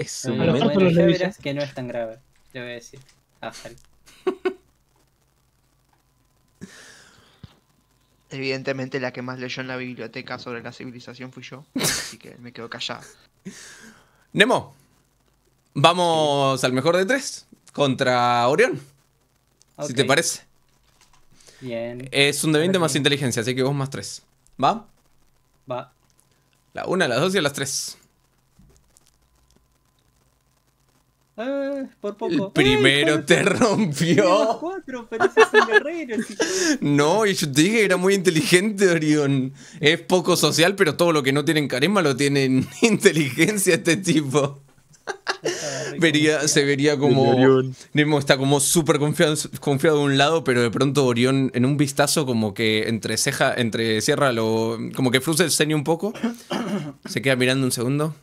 Es lo mejor verás que no es tan grave, le voy a decir. Ah, Evidentemente la que más leyó en la biblioteca sobre la civilización fui yo, así que me quedo callado. Nemo, vamos al mejor de tres contra Orión, si te parece. Bien. Es un de 20 más inteligencia, así que vos más tres. ¿Va? Va. La una, las dos y las tres. Ah, por poco. primero te rompió. no, y yo te dije que era muy inteligente, Orión. Es poco social, pero todo lo que no tienen carisma lo tienen inteligencia este tipo. vería, se vería como. Nemo está como súper confiado, de un lado, pero de pronto Orión, en un vistazo, como que entre ceja, entre cierra, lo, como que frunce el ceño un poco. Se queda mirando un segundo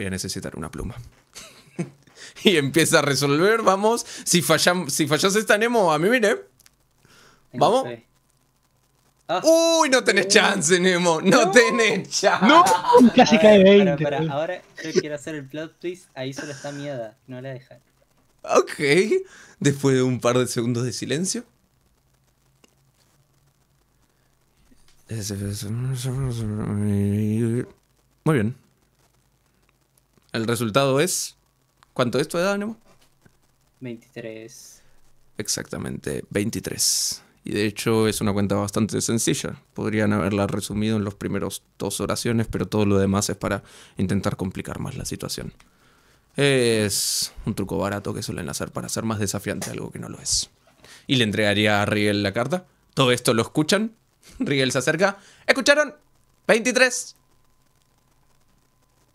voy a necesitar una pluma. y empieza a resolver, vamos. Si, fallamos, si fallas esta Nemo, a mí mire. Vamos. Ah. Uy, no tenés uh. chance, Nemo. No, tenés chance. No, casi cae 20. Ahora yo quiero hacer el plot twist. Ahí solo está mi No la dejan. Ok. Después de un par de segundos de silencio. Muy bien. El resultado es. ¿Cuánto es tu edad, Nemo? 23. Exactamente, 23. Y de hecho es una cuenta bastante sencilla. Podrían haberla resumido en los primeros dos oraciones, pero todo lo demás es para intentar complicar más la situación. Es un truco barato que suelen hacer para hacer más desafiante algo que no lo es. Y le entregaría a Riel la carta. Todo esto lo escuchan. Riel se acerca. ¿Escucharon? 23.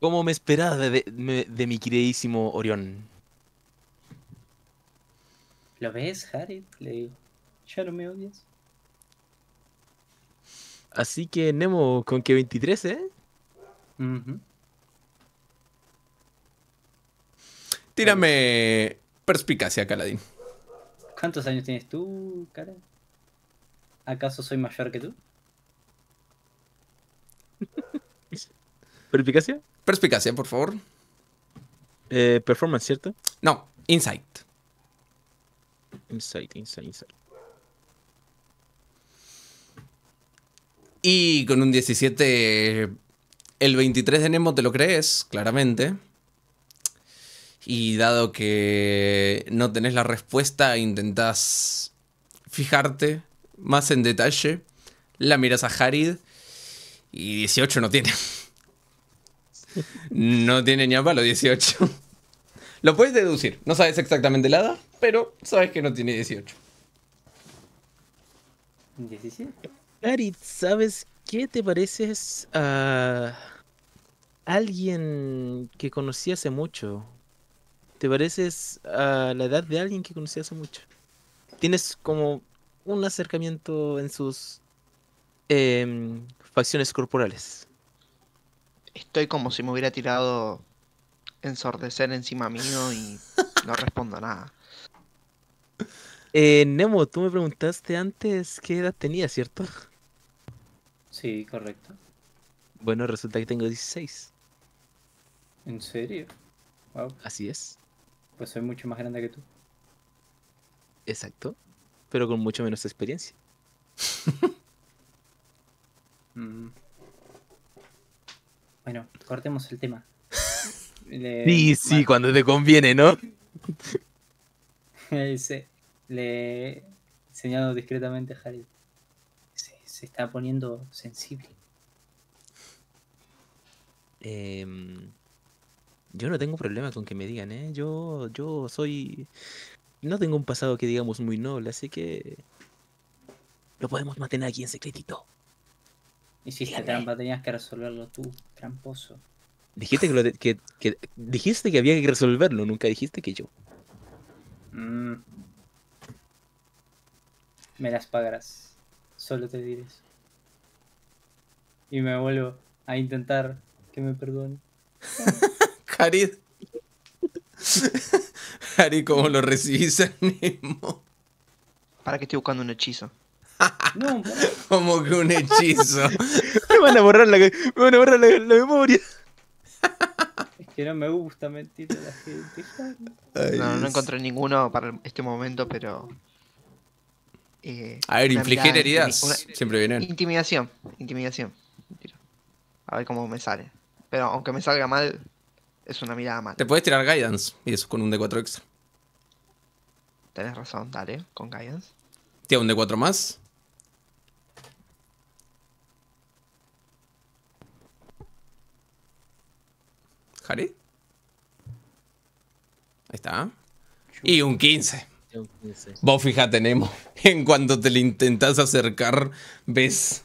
¿Cómo me esperaba de, mi queridísimo Orión. ¿Lo ves, Harry? Le digo. ¿Ya no me odias? Así que Nemo, ¿con que 23, eh? Tírame perspicacia, Caladín. ¿Cuántos años tienes tú, cara? ¿Acaso soy mayor que tú? ¿Perspicacia? Perspicacia, por favor. Eh, performance, ¿cierto? No, insight. Insight, insight, insight. Y con un 17, el 23 de Nemo te lo crees, claramente. Y dado que no tenés la respuesta, intentas fijarte más en detalle. La miras a Harid y 18 no tiene no tiene ni a 18. Lo puedes deducir. No sabes exactamente la edad, pero sabes que no tiene 18. 17. Arit, ¿sabes qué te pareces a alguien que conocí hace mucho? Te pareces a la edad de alguien que conocí hace mucho. Tienes como un acercamiento en sus em, facciones corporales. Estoy como si me hubiera tirado ensordecer encima mío y no respondo nada. Eh, Nemo, tú me preguntaste antes qué edad tenía, ¿cierto? Sí, correcto. Bueno, resulta que tengo 16. ¿En serio? Wow. Así es. Pues soy mucho más grande que tú. Exacto, pero con mucho menos experiencia. Mm. Bueno, cortemos el tema. Sí, sí, cuando te conviene, ¿no? Le Le enseñado discretamente a Jared. Se, está poniendo sensible. Em, yo no tengo problema con que me digan, ¿eh? Yo, yo soy... No tengo un pasado que digamos muy noble, así que... Lo podemos mantener aquí en secretito. Hiciste trampa, tenías que resolverlo tú, tramposo. Dijiste que, que, dijiste que había que resolverlo, nunca dijiste que yo. Mm. Me las pagarás. Solo te diré eso. Y me vuelvo a intentar que me perdone. Jarid, ¿cómo lo recibís ¿Para que estoy buscando un hechizo? Como que un hechizo. me van a borrar la, memoria. Es que no me gusta mentir a la gente. no, no encontré ninguno para este momento, pero. Eh, a ver, infligir heridas siempre vienen. Intimidación, intimidación. A ver cómo me sale. Pero aunque me salga mal, es una mirada mal. Te puedes tirar guidance y eso con un D4 extra. tienes razón, dale, con guidance. Tira un D4 más. Harid? Ahí está. Y un 15. Vos fíjate, tenemos? En cuanto te le intentás acercar, ves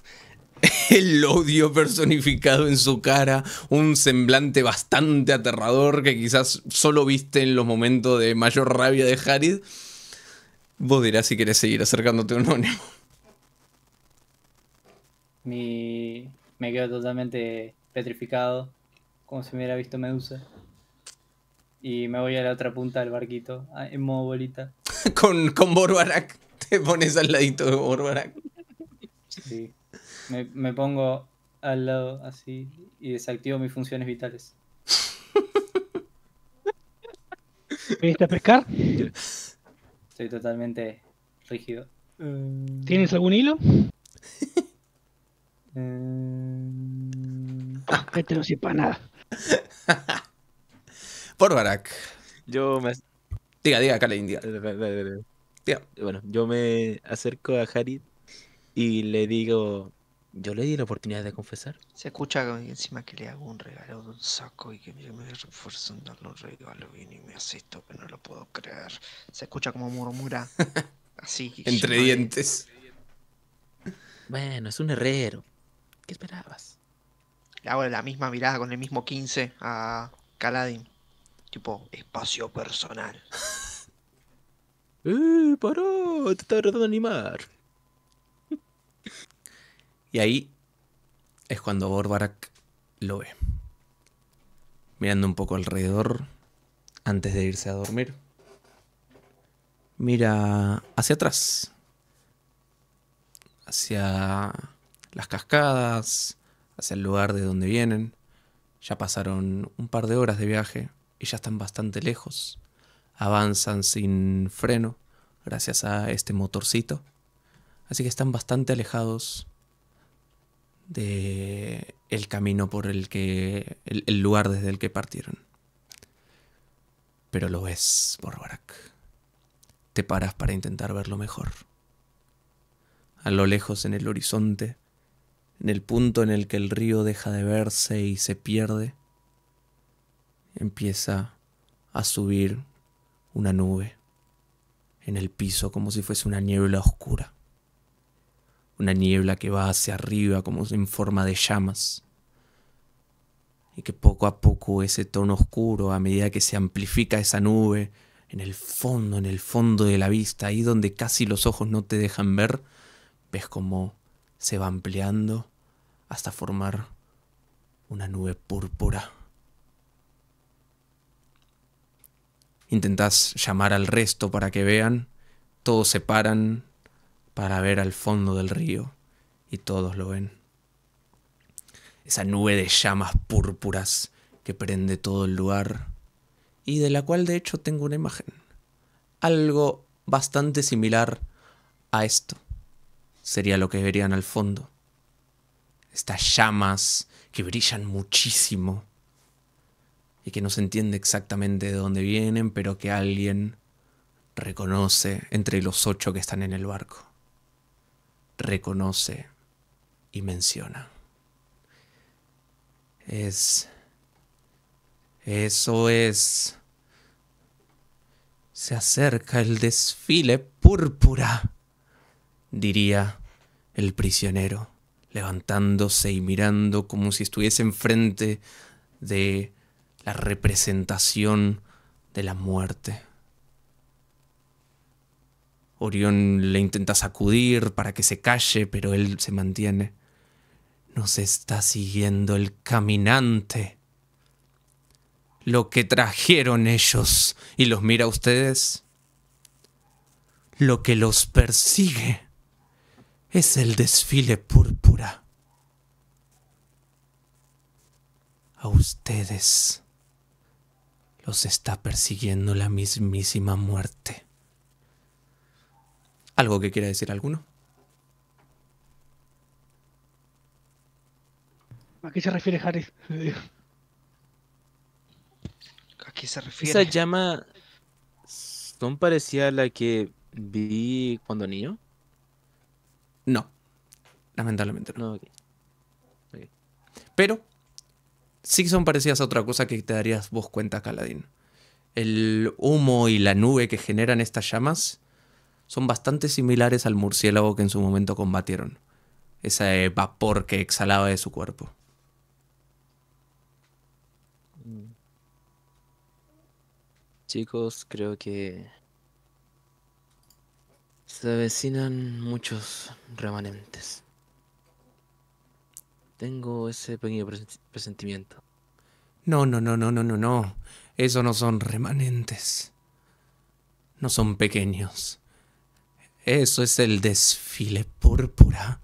el odio personificado en su cara, un semblante bastante aterrador que quizás solo viste en los momentos de mayor rabia de Harid. Vos dirás si quieres seguir acercándote o no, Me quedo totalmente petrificado como si me hubiera visto Medusa. Y me voy a la otra punta del barquito, ah, en modo bolita. con, con Borbarak, te pones al ladito de Borbarak. Sí. Me, pongo al lado así y desactivo mis funciones vitales. ¿Viniste a pescar? Estoy totalmente rígido. Eh, ¿Tienes algún hilo? Eh, este no sirve para nada. Por Barak. Yo me. Diga, diga, Bueno, yo me acerco a Harid y le digo. Yo le di la oportunidad de confesar. Se escucha encima que le hago un regalo de un saco y que me, refuerzo En darle un regalo y me asisto Que no lo puedo creer. Se escucha como murmura. así. Entre dientes. Bueno, es un herrero. ¿Qué esperabas? Le hago la misma mirada con el mismo 15 a Kaladin. Tipo, espacio personal. ¡Eh, paró! Te estaba tratando de animar. y ahí es cuando Borbarak lo ve. Mirando un poco alrededor antes de irse a dormir. Mira hacia atrás. Hacia las cascadas, hacia el lugar de donde vienen. Ya pasaron un par de horas de viaje y ya están bastante lejos. Avanzan sin freno gracias a este motorcito. Así que están bastante alejados de el camino por el que el, lugar desde el que partieron. Pero lo ves, Borbarak. Te paras para intentar verlo mejor. A lo lejos en el horizonte en el punto en el que el río deja de verse y se pierde, empieza a subir una nube en el piso como si fuese una niebla oscura. Una niebla que va hacia arriba como en forma de llamas. Y que poco a poco ese tono oscuro, a medida que se amplifica esa nube, en el fondo, en el fondo de la vista, ahí donde casi los ojos no te dejan ver, ves cómo se va ampliando hasta formar una nube púrpura. Intentás llamar al resto para que vean, todos se paran para ver al fondo del río y todos lo ven. Esa nube de llamas púrpuras que prende todo el lugar y de la cual de hecho tengo una imagen. Algo bastante similar a esto sería lo que verían al fondo estas llamas que brillan muchísimo y que no se entiende exactamente de dónde vienen, pero que alguien reconoce entre los ocho que están en el barco. Reconoce y menciona. Es... Eso es... Se acerca el desfile púrpura, diría el prisionero levantándose y mirando como si estuviese enfrente de la representación de la muerte. Orión le intenta sacudir para que se calle, pero él se mantiene. Nos está siguiendo el caminante. Lo que trajeron ellos y los mira a ustedes. Lo que los persigue es el desfile púrpura. A ustedes los está persiguiendo la mismísima muerte. ¿Algo que quiera decir alguno? ¿A qué se refiere Harry? ¿A qué se refiere? Esa llama son parecía a la que vi cuando niño. No, lamentablemente no. Pero sí son parecidas a otra cosa que te darías vos cuenta, Caladín. El humo y la nube que generan estas llamas son bastante similares al murciélago que en su momento combatieron. Ese vapor que exhalaba de su cuerpo. Mm. Chicos, creo que se avecinan muchos remanentes. Tengo ese pequeño presentimiento. No, no, no, no, no, no, no. Eso no son remanentes. No son pequeños. Eso es el desfile púrpura.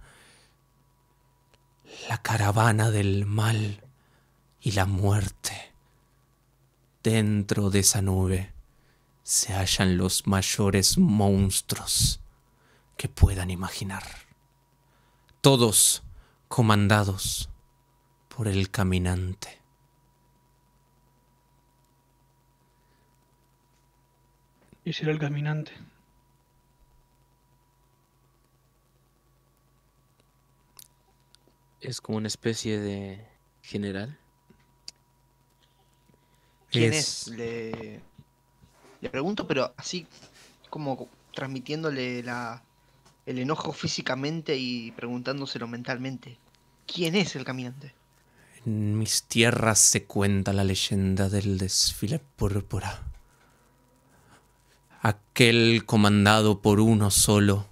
La caravana del mal y la muerte. Dentro de esa nube se hallan los mayores monstruos que puedan imaginar. Todos comandados por el caminante. ¿Y será el caminante? Es como una especie de general. ¿Quién es? Le... le pregunto, pero así como transmitiéndole la, el enojo físicamente y preguntándoselo mentalmente. ¿Quién es el caminante? En mis tierras se cuenta la leyenda del desfile púrpura. Aquel comandado por uno solo,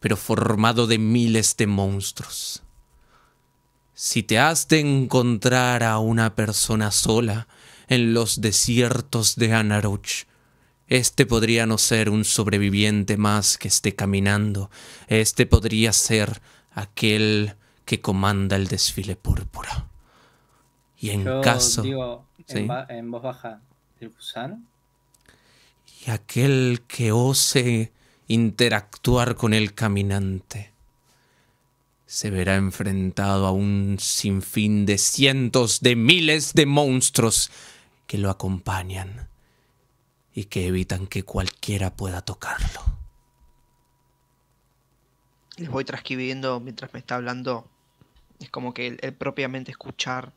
pero formado de miles de monstruos. Si te has de encontrar a una persona sola en los desiertos de Anaruch, este podría no ser un sobreviviente más que esté caminando. Este podría ser aquel que comanda el desfile púrpura. Y en caso. en, voz baja, ¿el gusano? Y aquel que ose interactuar con el caminante se verá enfrentado a un sinfín de cientos de miles de monstruos que lo acompañan y que evitan que cualquiera pueda tocarlo. Les voy transcribiendo mientras me está hablando. Es como que el, propiamente escuchar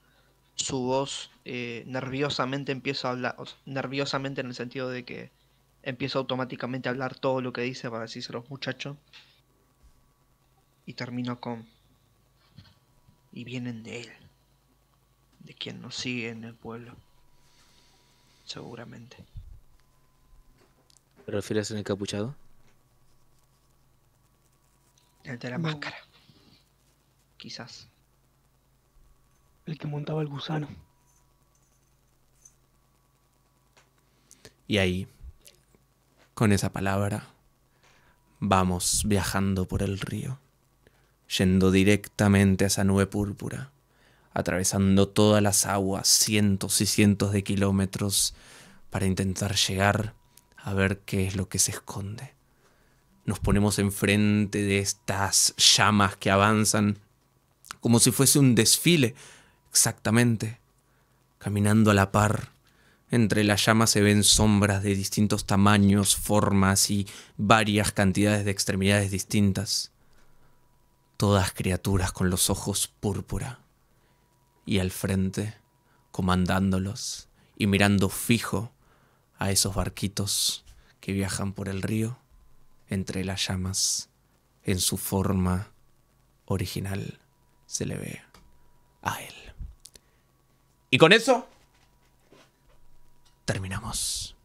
su voz eh, nerviosamente empiezo a hablar, nerviosamente en el sentido de que empiezo automáticamente a hablar todo lo que dice para decirse a los muchachos. Y termino con... Y vienen de él, de quien nos sigue en el pueblo, seguramente. ¿Te refieres el capuchado? El de la máscara. Quizás. El que montaba el gusano. Y ahí, con esa palabra, vamos viajando por el río, yendo directamente a esa nube púrpura, atravesando todas las aguas, cientos y cientos de kilómetros, para intentar llegar a ver qué es lo que se esconde. Nos ponemos enfrente de estas llamas que avanzan como si fuese un desfile, exactamente, caminando a la par. Entre las llamas se ven sombras de distintos tamaños, formas y varias cantidades de extremidades distintas. Todas criaturas con los ojos púrpura. Y al frente, comandándolos y mirando fijo a esos barquitos que viajan por el río entre las llamas en su forma original se le ve a él. Y con eso terminamos.